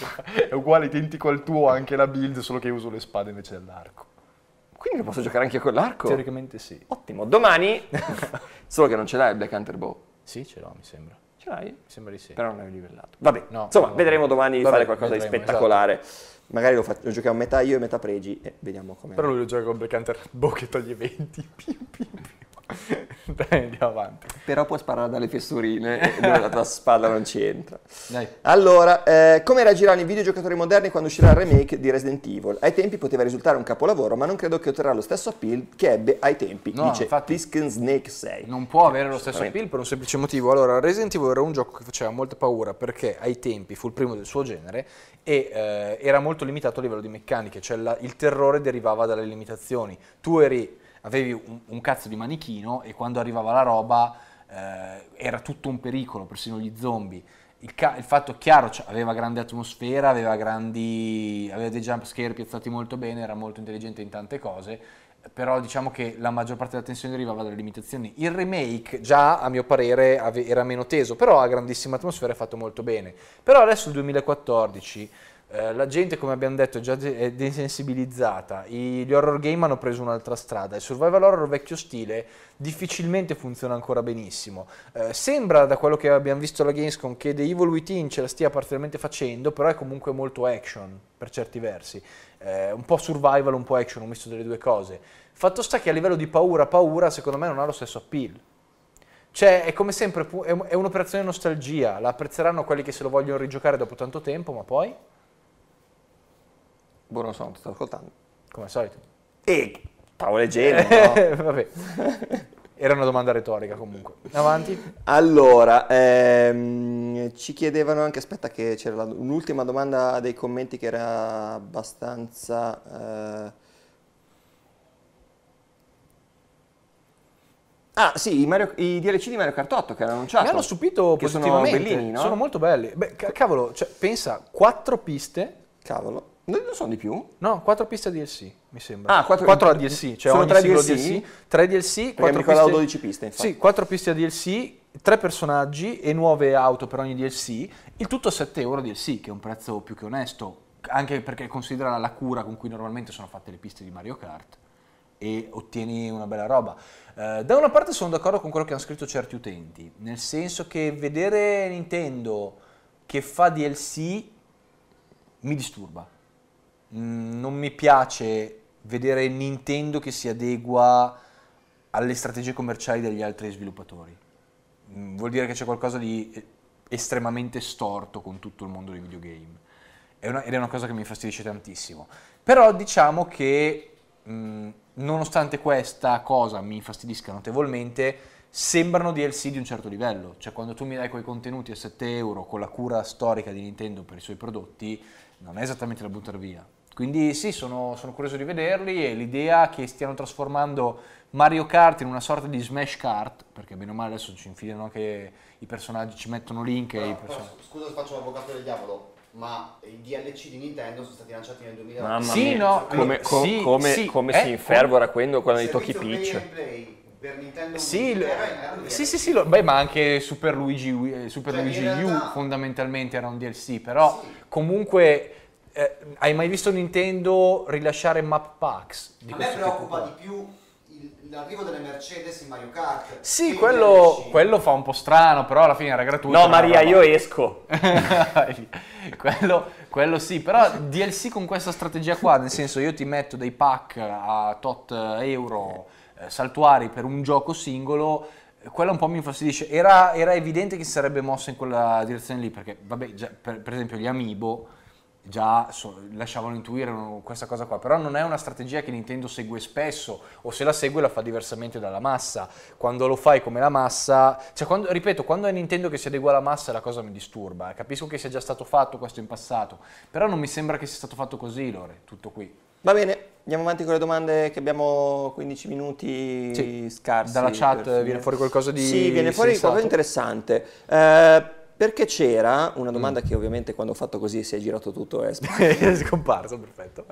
è uguale, identico al tuo anche la build, solo che io uso le spade invece dell'arco. Quindi posso giocare anche con l'arco? Teoricamente sì. Ottimo, domani... *laughs* solo che non ce l'hai il Black Hunter Bow. Sì, ce l'ho, mi sembra. Ce l'hai? Mi sembra di sì. Però non hai livellato. Vabbè, no, insomma, vedremo domani di fare qualcosa vedremo, di spettacolare. Esatto magari lo, faccio, lo, giochiamo metà io e metà pregi e vediamo come. Però lui lo gioca con Black Hunter boh, che toglie 20. *laughs* *laughs* andiamo avanti. Però puoi sparare dalle fessurine dove la tua *laughs* spada non ci entra. Dai. Allora, eh, come reagiranno i videogiocatori moderni quando uscirà il remake di Resident Evil? Ai tempi poteva risultare un capolavoro, ma non credo che otterrà lo stesso appeal che ebbe ai tempi, no, dice Plisken Snake 6. Non può avere lo stesso appeal per un semplice motivo. Allora, Resident Evil era un gioco che faceva molta paura perché ai tempi fu il primo del suo genere e eh, era molto limitato a livello di meccaniche, cioè la, il terrore derivava dalle limitazioni. Tu eri avevi un, un cazzo di manichino e quando arrivava la roba eh, era tutto un pericolo, persino gli zombie. Il, ca- il fatto è chiaro, cioè, aveva grande atmosfera, aveva, grandi, aveva dei jump scare piazzati molto bene, era molto intelligente in tante cose, però diciamo che la maggior parte della tensione derivava dalle limitazioni. Il remake già, a mio parere, ave- era meno teso, però ha grandissima atmosfera e fatto molto bene. Però adesso il 2014 eh, la gente, come abbiamo detto, è già de- è desensibilizzata, I- gli horror game hanno preso un'altra strada, il survival horror vecchio stile difficilmente funziona ancora benissimo. Eh, sembra da quello che abbiamo visto alla Gamescom che The Evil Within ce la stia parzialmente facendo, però è comunque molto action per certi versi, eh, un po' survival, un po' action, un misto delle due cose. Fatto sta che a livello di paura, paura secondo me non ha lo stesso appeal. Cioè, è come sempre, è un'operazione nostalgia, la apprezzeranno quelli che se lo vogliono rigiocare dopo tanto tempo, ma poi... Buono sono, ti sto ascoltando. Come al solito. E Paolo Leggero, *laughs* no? Vabbè. Era una domanda retorica comunque. Avanti. Allora, ehm, ci chiedevano anche, aspetta che c'era un'ultima domanda dei commenti che era abbastanza... Eh... Ah sì, i, Mario, i, DLC di Mario Kart 8 che erano annunciato. Mi hanno stupito positivamente, sono, bellini, no? sono molto belli. Beh, cavolo, cioè, pensa, quattro piste. Cavolo non sono di più? No, 4 piste DLC, mi sembra. Ah, 4, 4 DLC, cioè sono ogni 3 DLC? DLC, 3 DLC, 4 piste... 12 piste, infatti. Sì, 4 piste DLC, 3 personaggi e nuove auto per ogni DLC, il tutto a 7 euro DLC, che è un prezzo più che onesto, anche perché considera la cura con cui normalmente sono fatte le piste di Mario Kart e ottieni una bella roba. Uh, da una parte sono d'accordo con quello che hanno scritto certi utenti, nel senso che vedere Nintendo che fa DLC mi disturba Mm, non mi piace vedere Nintendo che si adegua alle strategie commerciali degli altri sviluppatori. Mm, vuol dire che c'è qualcosa di eh, estremamente storto con tutto il mondo dei videogame. È una, ed è una cosa che mi fastidisce tantissimo. Però diciamo che mh, mm, nonostante questa cosa mi infastidisca notevolmente, sembrano DLC di un certo livello, cioè quando tu mi dai quei contenuti a 7 euro con la cura storica di Nintendo per i suoi prodotti, non è esattamente da buttare via, quindi sì, sono, sono curioso di vederli e l'idea che stiano trasformando Mario Kart in una sorta di Smash Kart, perché bene o male adesso ci infilano anche i personaggi, ci mettono link però, e i personaggi... Però, scusa se faccio l'avvocato del diavolo, ma i DLC di Nintendo sono stati lanciati nel 2000. Sì, no, come, eh, co- sì, come, sì, come eh, si infervora quello quando gli tocchi Peach. Per Nintendo sì, l- sì, sì, sì, lo, beh, ma anche Super Luigi, eh, Super cioè, Luigi U fondamentalmente era un DLC, però comunque eh, hai mai visto Nintendo rilasciare map packs? Di A me preoccupa di più l'arrivo delle Mercedes in Mario Kart. Sì, quello, quello, fa un po' strano, però alla fine era gratuito. No, Maria, io esco. *laughs* quello, quello, sì, però DLC con questa strategia qua, nel senso io ti metto dei pack a tot euro eh, saltuari per un gioco singolo, quello un po' mi infastidisce. Era, era evidente che si sarebbe mossa in quella direzione lì, perché vabbè, già, per, per esempio gli Amiibo già so, lasciavano intuire questa cosa qua, però non è una strategia che Nintendo segue spesso o se la segue la fa diversamente dalla massa. Quando lo fai come la massa, cioè quando, ripeto, quando è Nintendo che si adegua alla massa la cosa mi disturba, eh. capisco che sia già stato fatto questo in passato, però non mi sembra che sia stato fatto così, Lore, tutto qui. Va bene, andiamo avanti con le domande che abbiamo 15 minuti sì. scarsi. Dalla chat viene fuori qualcosa di... Sì, viene fuori sensato. qualcosa di interessante. Eh, perché c'era una mm. domanda mm. che ovviamente quando ho fatto così si è girato tutto è, *laughs* è scomparso, perfetto.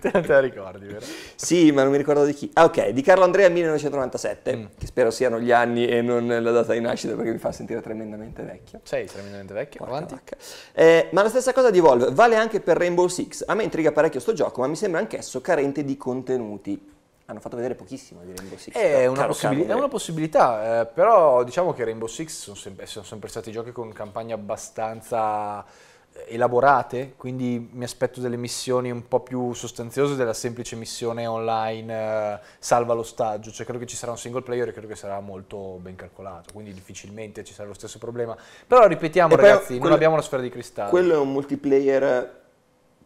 Te la ricordi, vero? Sì, ma non mi ricordo di chi. Ah, ok, di Carlo Andrea 1997, mm. che spero siano gli anni e non la data di nascita perché mi fa sentire tremendamente vecchio. Sei tremendamente vecchio, avanti. Eh, ma la stessa cosa di Evolve vale anche per Rainbow Six. A me intriga parecchio sto gioco, ma mi sembra anch'esso carente di contenuti hanno fatto vedere pochissimo di Rainbow Six. È, una, possibili- è una, eh. possibilità, eh, però diciamo che Rainbow Six sono sempre, sono sempre stati giochi con campagne abbastanza eh, elaborate, quindi mi aspetto delle missioni un po' più sostanziose della semplice missione online eh, salva l'ostaggio, cioè credo che ci sarà un single player e credo che sarà molto ben calcolato, quindi difficilmente ci sarà lo stesso problema. Però ripetiamo e ragazzi, quello, non abbiamo la sfera di cristallo. Quello è un multiplayer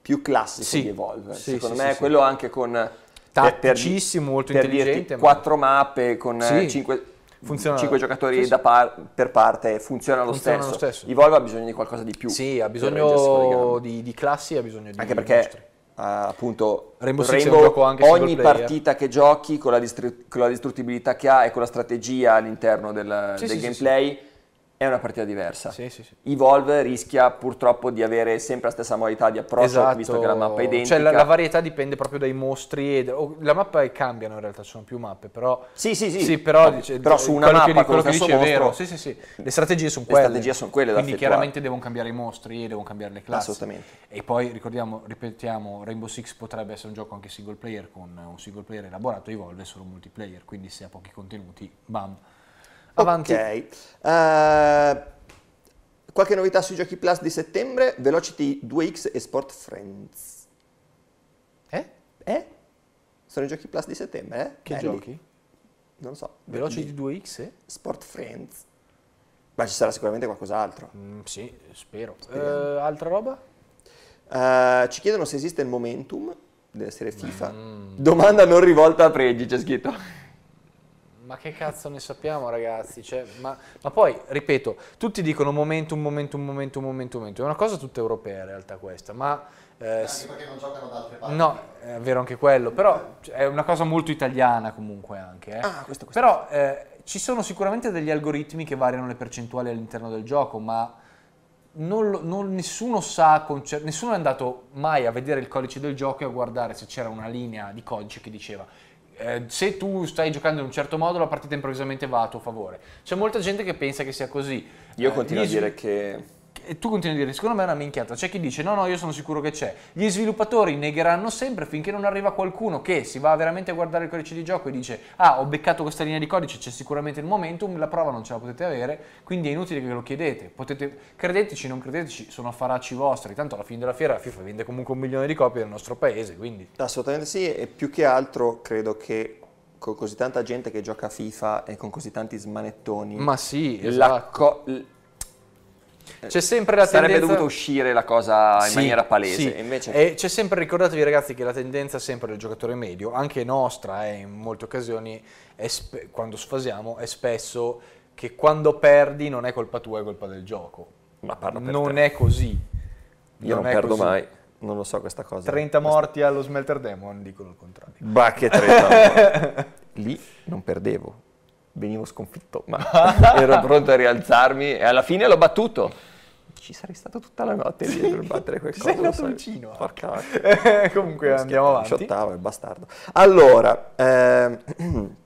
più classico sì, di Evolve, sì, secondo sì, me quello anche con tatticissimo, molto per intelligente. Dirti, Quattro mappe con sì. Eh, cinque... Funziona, 5 giocatori sì, sì. Par, per parte funziona, lo, funziona stesso. lo stesso. Evolve ha bisogno di qualcosa di più. Sì, ha bisogno di, di, classi, ha bisogno di Anche perché Uh, appunto Rainbow Rainbow, ogni partita che giochi con la, distru- con la, distruttibilità che ha e con la strategia all'interno del, sì, del gameplay è una partita diversa. Sì, sì, sì. Evolve rischia purtroppo di avere sempre la stessa modalità di approccio, esatto. visto che la esatto. mappa è identica. Cioè la, la varietà dipende proprio dai mostri, e, oh, la mappa cambiano in realtà, ci sono più mappe, però... Sì, sì, sì, sì però, dice, però su eh, una mappa che, con lo stesso dice, mostro... È vero. Sì, sì, sì, le strategie sono quelle. Le strategie sono quelle da Quindi effettuare. chiaramente devono cambiare i mostri, devono cambiare le classi. Assolutamente. E poi ricordiamo, ripetiamo, Rainbow Six potrebbe essere un gioco anche single player, con un single player elaborato, Evolve è solo multiplayer, quindi se ha pochi contenuti, bam avanti. Ok. Uh, qualche novità sui giochi Plus di settembre? Velocity 2X e Sport Friends. Eh? Eh? Sono i giochi Plus di settembre, eh? Che Belli. giochi? Non lo so. Velocity 2X e? Sport Friends. Ma ci sarà sicuramente qualcos'altro. Mm, sì, spero. Uh, altra roba? Uh, ci chiedono se esiste il momentum della serie FIFA. Mm. Domanda non rivolta a Pregi, c'è scritto ma che cazzo ne sappiamo ragazzi? Cioè, ma, ma, poi, ripeto, tutti dicono momento, momentum, momento, momentum, momento. È una cosa tutta europea in realtà questa, ma... Eh, anche perché non giocano da altre parti. No, è vero anche quello, però cioè, è una cosa molto italiana comunque anche. Eh. Ah, questo, questo. Però eh, ci sono sicuramente degli algoritmi che variano le percentuali all'interno del gioco, ma... Non, non, nessuno sa, nessuno è andato mai a vedere il codice del gioco e a guardare se c'era una linea di codice che diceva eh, se tu stai giocando in un certo modo la partita improvvisamente va a tuo favore. C'è molta gente che pensa che sia così. Io eh, continuo a dire su- che e tu continui a dire, secondo me è una minchiata. C'è chi dice, no, no, io sono sicuro che c'è. Gli sviluppatori negheranno sempre finché non arriva qualcuno che si va veramente a guardare il codice di gioco e dice, ah, ho beccato questa linea di codice, c'è sicuramente il momentum, la prova non ce la potete avere, quindi è inutile che lo chiedete. Potete, credeteci, non credeteci, sono affaracci vostri. Tanto alla fine della fiera la FIFA vende comunque un milione di copie nel nostro paese, quindi... Assolutamente sì, e più che altro credo che con così tanta gente che gioca a FIFA e con così tanti smanettoni. Ma sì, esatto. la, co- eh, c'è sempre la Sarebbe tendenza... Sarebbe dovuta uscire la cosa in sì, maniera palese. Sì. Invece... E c'è sempre, ricordatevi ragazzi, che la tendenza sempre del giocatore medio, anche nostra eh, in molte occasioni, spe... quando sfasiamo, è spesso che quando perdi non è colpa tua, è colpa del gioco. Ma parlo per Non te. è così. Io non, non perdo così. mai. Non lo so questa cosa. 30 morti allo Smelter Demon, dicono il contrario. Bah, che 30 *laughs* Lì non perdevo venivo sconfitto, ma *laughs* ero pronto a rialzarmi e alla fine l'ho battuto. Ci sarei stato tutta la notte lì sì. per battere quel coso. Sei andato so, vicino. Porca eh, *laughs* Comunque andiamo avanti. Sciottavo, è bastardo. Allora, ehm, *clears throat*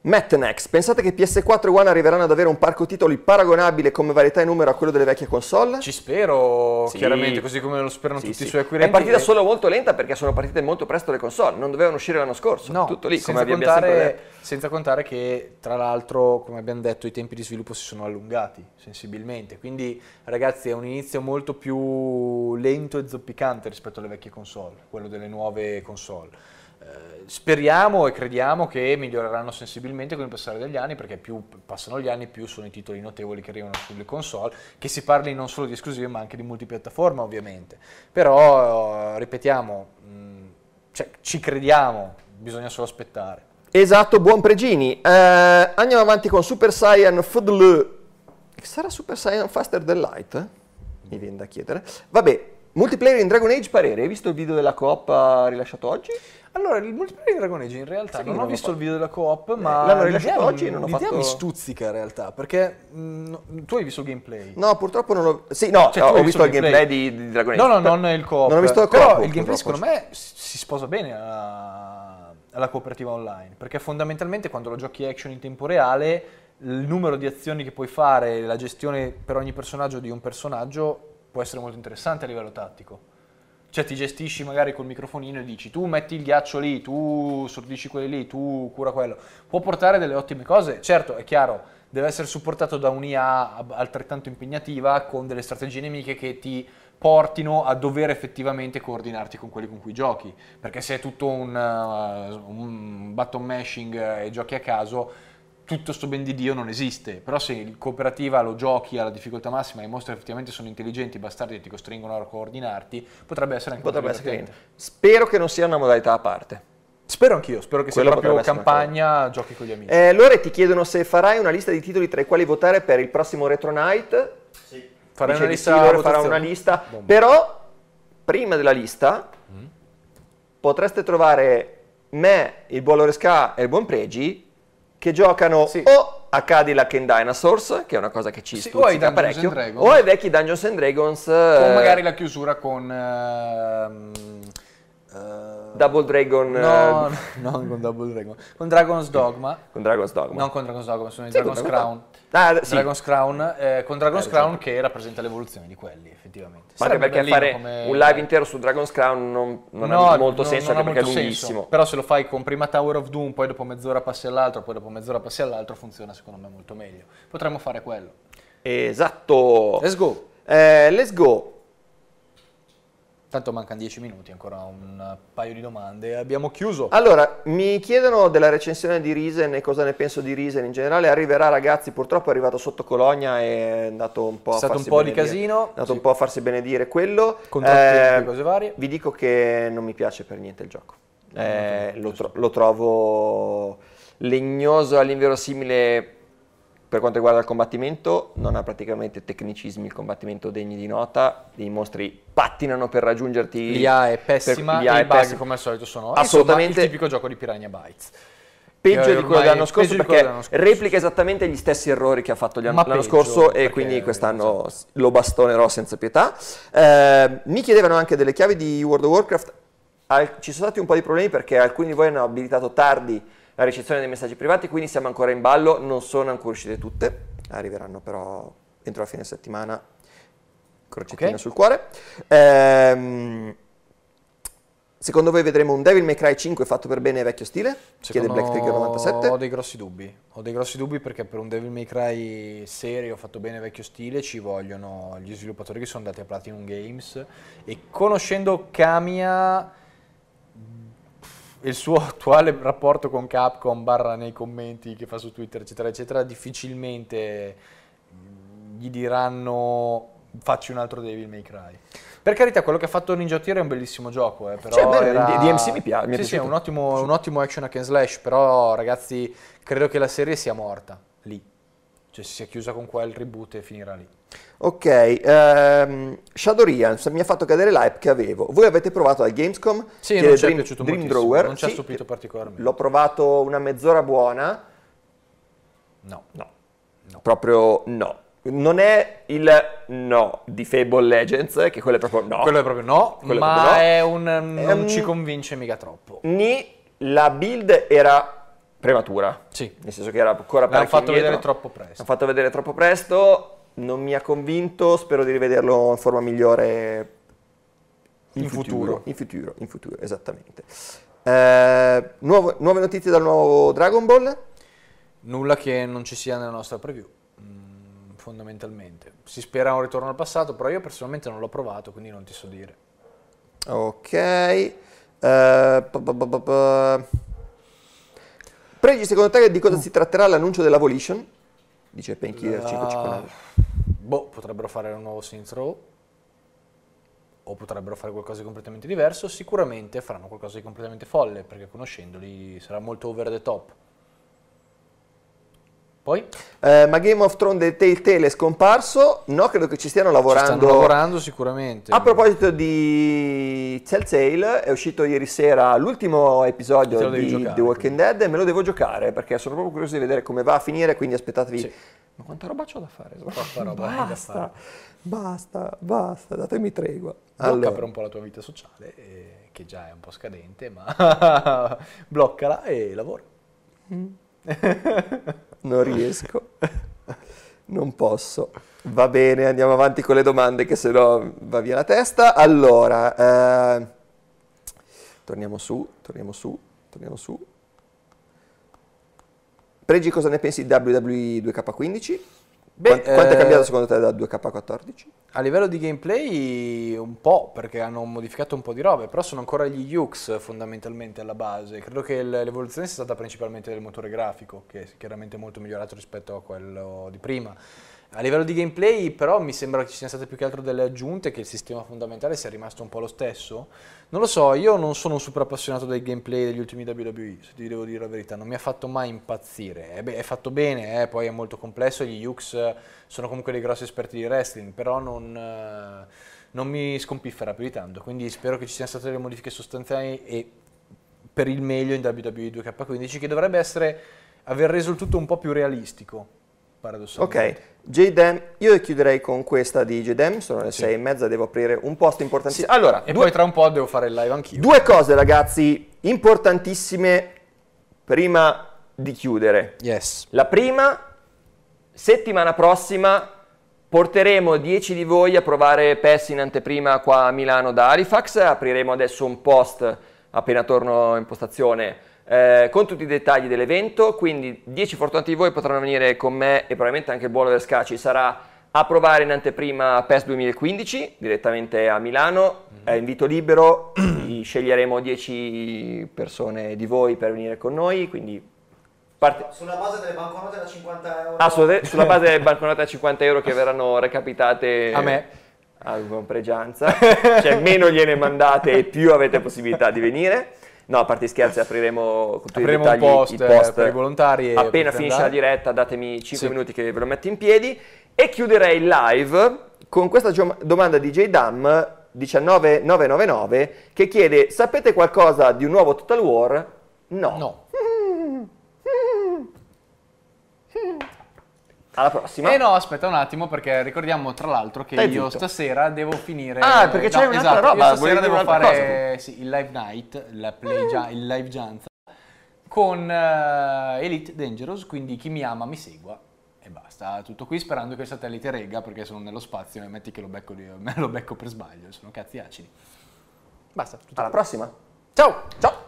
Metnex, pensate che PS4 e One arriveranno ad avere un parco titoli paragonabile come varietà e numero a quello delle vecchie console? Ci spero, sì. chiaramente, così come lo sperano sì, tutti sì. i suoi acquirenti. È partita solo molto lenta perché sono partite molto presto le console, non dovevano uscire l'anno scorso, no, tutto lì, senza contare, senza contare che, tra l'altro, come abbiamo detto, i tempi di sviluppo si sono allungati sensibilmente, quindi ragazzi è un inizio molto più lento e zoppicante rispetto alle vecchie console, quello delle nuove console. Eh, speriamo e crediamo che miglioreranno sensibilmente con il passare degli anni, perché più passano gli anni, più sono i titoli notevoli che arrivano sulle console, che si parli non solo di esclusive, ma anche di multipiattaforma, ovviamente. Però, eh, ripetiamo, mm, cioè, ci crediamo, bisogna solo aspettare. Esatto, buon Pregini. Eh, andiamo avanti con Super Saiyan Fudl. Sarà Super Saiyan Faster than Light? Eh? Mi viene da chiedere. Vabbè, Multiplayer in Dragon Age parere, hai visto il video della coop eh, rilasciato oggi? Allora, il multiplayer in Dragon Age in realtà sì, non, ho visto fatto. il video della coop, eh, ma eh, l'hanno rilasciato oggi e non ho fatto... mi stuzzica in realtà, perché mh, mm, tu hai visto il gameplay. No, purtroppo non ho... Sì, no, cioè, no ho visto il gameplay, di, di, Dragon Age. No, no, per... non il coop. Non ho visto la coop. Però il gameplay secondo me si sposa bene alla, alla cooperativa online, perché fondamentalmente quando lo giochi action in tempo reale, il numero di azioni che puoi fare, la gestione per ogni personaggio di un personaggio può essere molto interessante a livello tattico. Cioè ti gestisci magari col microfonino e dici tu metti il ghiaccio lì, tu sordisci quelli lì, tu cura quello. Può portare delle ottime cose, certo è chiaro, deve essere supportato da un'IA altrettanto impegnativa con delle strategie nemiche che ti portino a dover effettivamente coordinarti con quelli con cui giochi. Perché se è tutto un, uh, un button mashing eh, e giochi a caso, tutto sto ben di Dio non esiste, però se il cooperativa lo giochi alla difficoltà massima e mostra che effettivamente sono intelligenti, bastardi e ti costringono a coordinarti, potrebbe essere anche potrebbe essere cliente. Spero che non sia una modalità a parte. Spero anch'io, spero che Quello sia proprio campagna, giochi con gli amici. Eh, Lore ti chiedono se farai una lista di titoli tra i quali votare per il prossimo Retro Night. Sì. Farai una lista, sì, farà una lista, Bomba. però prima della lista mm. potreste trovare me, il buon Loresca e il buon Pregi che giocano sì. o a Cadillac in Dinosaurs, che è una cosa che ci sì, stuzzica parecchio, o ai vecchi Dungeons and Dragons. Con eh, magari la chiusura con... Uh, uh, Double Dragon... No, eh, uh, *laughs* non con Double Dragon. Con Dragon's Dogma. Con Dragon's Dogma. Non con Dragon's Dogma, sono sì, i Dragon's Dragon Crown. Ah, sì. Dragon's Crown, eh, con Dragon's eh, Crown esatto. che rappresenta l'evoluzione di quelli effettivamente. Ma anche perché fare come... un live intero su Dragon's Crown non, non no, ha molto non, senso non anche perché è lunghissimo. Senso. Però se lo fai con prima Tower of Doom, poi dopo mezz'ora passi all'altro, poi dopo mezz'ora passi all'altro, funziona secondo me molto meglio. Potremmo fare quello. Esatto. Let's go. Eh, let's go. Tanto mancano dieci minuti, ancora un paio di domande. Abbiamo chiuso. Allora, mi chiedono della recensione di Risen e cosa ne penso di Risen in generale. Arriverà, ragazzi, purtroppo è arrivato sotto Cologna e è andato un po' a stato farsi un po' benedire. di casino. È andato sì. un po' a farsi benedire quello. Contratti, eh, cose varie. Vi dico che non mi piace per niente il gioco. Ah, eh, lo, tro- lo trovo legnoso all'inverosimile per quanto riguarda il combattimento, non ha praticamente tecnicismi il combattimento degni di nota, i mostri pattinano per raggiungerti. L'IA è pessima, per, l'IA e i bug come al solito sono assolutamente Insomma, il tipico gioco di Piranha Bytes. Peggio di quello dell'anno scorso perché dell'anno scorso. replica esattamente gli stessi errori che ha fatto l'anno, l'anno scorso e quindi quest'anno esatto. lo bastonerò senza pietà. Eh, mi chiedevano anche delle chiavi di World of Warcraft, Al, ci sono stati un po' di problemi perché alcuni di voi hanno abilitato tardi la ricezione dei messaggi privati, quindi siamo ancora in ballo, non sono ancora uscite tutte, arriveranno però entro la fine settimana, crocettina okay. sul cuore. Ehm, secondo voi vedremo un Devil May Cry 5 fatto per bene e vecchio stile? Secondo Chiede Black Trigger 97. Ho dei grossi dubbi, ho dei grossi dubbi perché per un Devil May Cry serio fatto bene e vecchio stile ci vogliono gli sviluppatori che sono andati a Platinum Games e conoscendo Kamiya il suo *laughs* attuale rapporto con Capcom, barra nei commenti che fa su Twitter, eccetera, eccetera, difficilmente mm, gli diranno facci un altro Devil May Cry. Per carità, quello che ha fatto Ninja Theory è un bellissimo gioco, eh, però cioè, beh, era... DMC mi piace. Mi sì, sì, è un ottimo, un ottimo action hack and slash, però ragazzi, credo che la serie sia morta lì. Cioè si sia chiusa con quel reboot e finirà lì. Ok, ehm, Shadowrian mi ha fatto cadere l'hype che avevo. Voi avete provato al Gamescom? Sì, che non ci Dream, piaciuto Dream moltissimo. Drawer. Non ci ha sì, stupito eh, particolarmente. L'ho provato una mezz'ora buona. No. No. no. Proprio no. Non è il no di Fable Legends, che quello è proprio no. Quello è proprio no, quello ma è, proprio no. è un... non um, ci convince mica troppo. Ni, la build era prematura. Sì. Nel senso che era ancora parecchio L'hanno fatto indietro. vedere troppo presto. L'hanno fatto vedere troppo presto non mi ha convinto, spero di rivederlo in forma migliore in, in futuro. futuro. In futuro, in futuro, esattamente. Eh, nuovo, nuove notizie dal nuovo Dragon Ball? Nulla che non ci sia nella nostra preview, mm, fondamentalmente. Si spera un ritorno al passato, però io personalmente non l'ho provato, quindi non ti so dire. Ok. Eh, bu Pregi, secondo te di cosa uh. si tratterà l'annuncio della Volition? Dice Painkiller la... 559 boh, potrebbero fare un nuovo Saints Row o potrebbero fare qualcosa di completamente diverso, sicuramente faranno qualcosa di completamente folle, perché conoscendoli sarà molto over the top. Poi? Eh, ma Game of Thrones e Telltale è scomparso? No, credo che ci stiano lavorando. Ci stanno lavorando sicuramente. A proposito di Telltale, è uscito ieri sera l'ultimo episodio di The Walking Dead e me lo devo giocare perché sono proprio curioso di vedere come va a finire, quindi aspettatevi. Sì. Ma quanta roba c'ho da fare? Troppa *laughs* roba basta, da fare. Basta, basta, datemi tregua. Blocca per un po' la tua vita sociale, eh, che già è un po' scadente, ma *laughs* bloccala e lavora. Mm. *laughs* non riesco, non posso. Va bene, andiamo avanti con le domande che se no va via la testa. Allora, eh, torniamo su, torniamo su, torniamo su. Pregi, cosa ne pensi di WWE 2K15? Beh, Quanto è eh, cambiato secondo te da 2K14? A livello di gameplay un po', perché hanno modificato un po' di robe, però sono ancora gli UX fondamentalmente alla base. Credo che l'evoluzione sia stata principalmente del motore grafico, che è chiaramente molto migliorato rispetto a quello di prima a livello di gameplay però mi sembra che ci siano state più che altro delle aggiunte, che il sistema fondamentale sia rimasto un po' lo stesso. Non lo so, io non sono un super appassionato del gameplay degli ultimi WWE, se ti devo dire la verità, non mi ha fatto mai impazzire. È, eh è fatto bene, eh, poi è molto complesso, gli Hughes sono comunque dei grossi esperti di wrestling, però non, eh, non mi scompifferà più di tanto, quindi spero che ci siano state delle modifiche sostanziali e per il meglio in WWE 2K15, che dovrebbe essere, aver reso il tutto un po' più realistico paradossalmente. Ok. JDEM, io chiuderei con questa di JDEM, sono le sì. sei e mezza, devo aprire un post importantissimo. Sì. Allora, e due, poi tra un po' devo fare il live anch'io. Due cose ragazzi, importantissime prima di chiudere. Yes. La prima, settimana prossima porteremo 10 di voi a provare PES in anteprima qua a Milano da Halifax, apriremo adesso un post appena torno in postazione eh, con tutti i dettagli dell'evento, quindi 10 fortunati di voi potranno venire con me e probabilmente anche il buono del Scacci sarà a provare in anteprima PES 2015 direttamente a Milano, mm-hmm. è invito libero, *clears throat* sceglieremo 10 persone di voi per venire con noi, quindi Parte... Sulla base delle banconote da 50 euro. Ah, *laughs* sulla base delle banconote da 50 euro che verranno recapitate a me. A Pregianza, cioè meno gliene mandate e più avete possibilità di venire. No, a parte scherzi, apriremo con tutti apriremo i dettagli post, il eh, post per i volontari. Appena finisce la diretta, datemi 5 sì. minuti che ve lo metto in piedi. E chiuderei il live con questa domanda di J-Dam 19999 che chiede: Sapete qualcosa di un nuovo Total War? No. no. Alla prossima. Eh no, aspetta un attimo perché ricordiamo tra l'altro che io stasera devo finire Ah, perché c'è no, un'altra esatto, roba, io stasera devo fare cosa, sì, il live night, la play mm. il live janza con uh, Elite Dangerous, quindi chi mi ama mi segua e basta. Tutto qui sperando che il satellite regga perché sono nello spazio e metti che lo becco, di, *laughs* lo becco per sbaglio, sono cazzi acidi. Basta. Alla qui. prossima. Ciao. Ciao.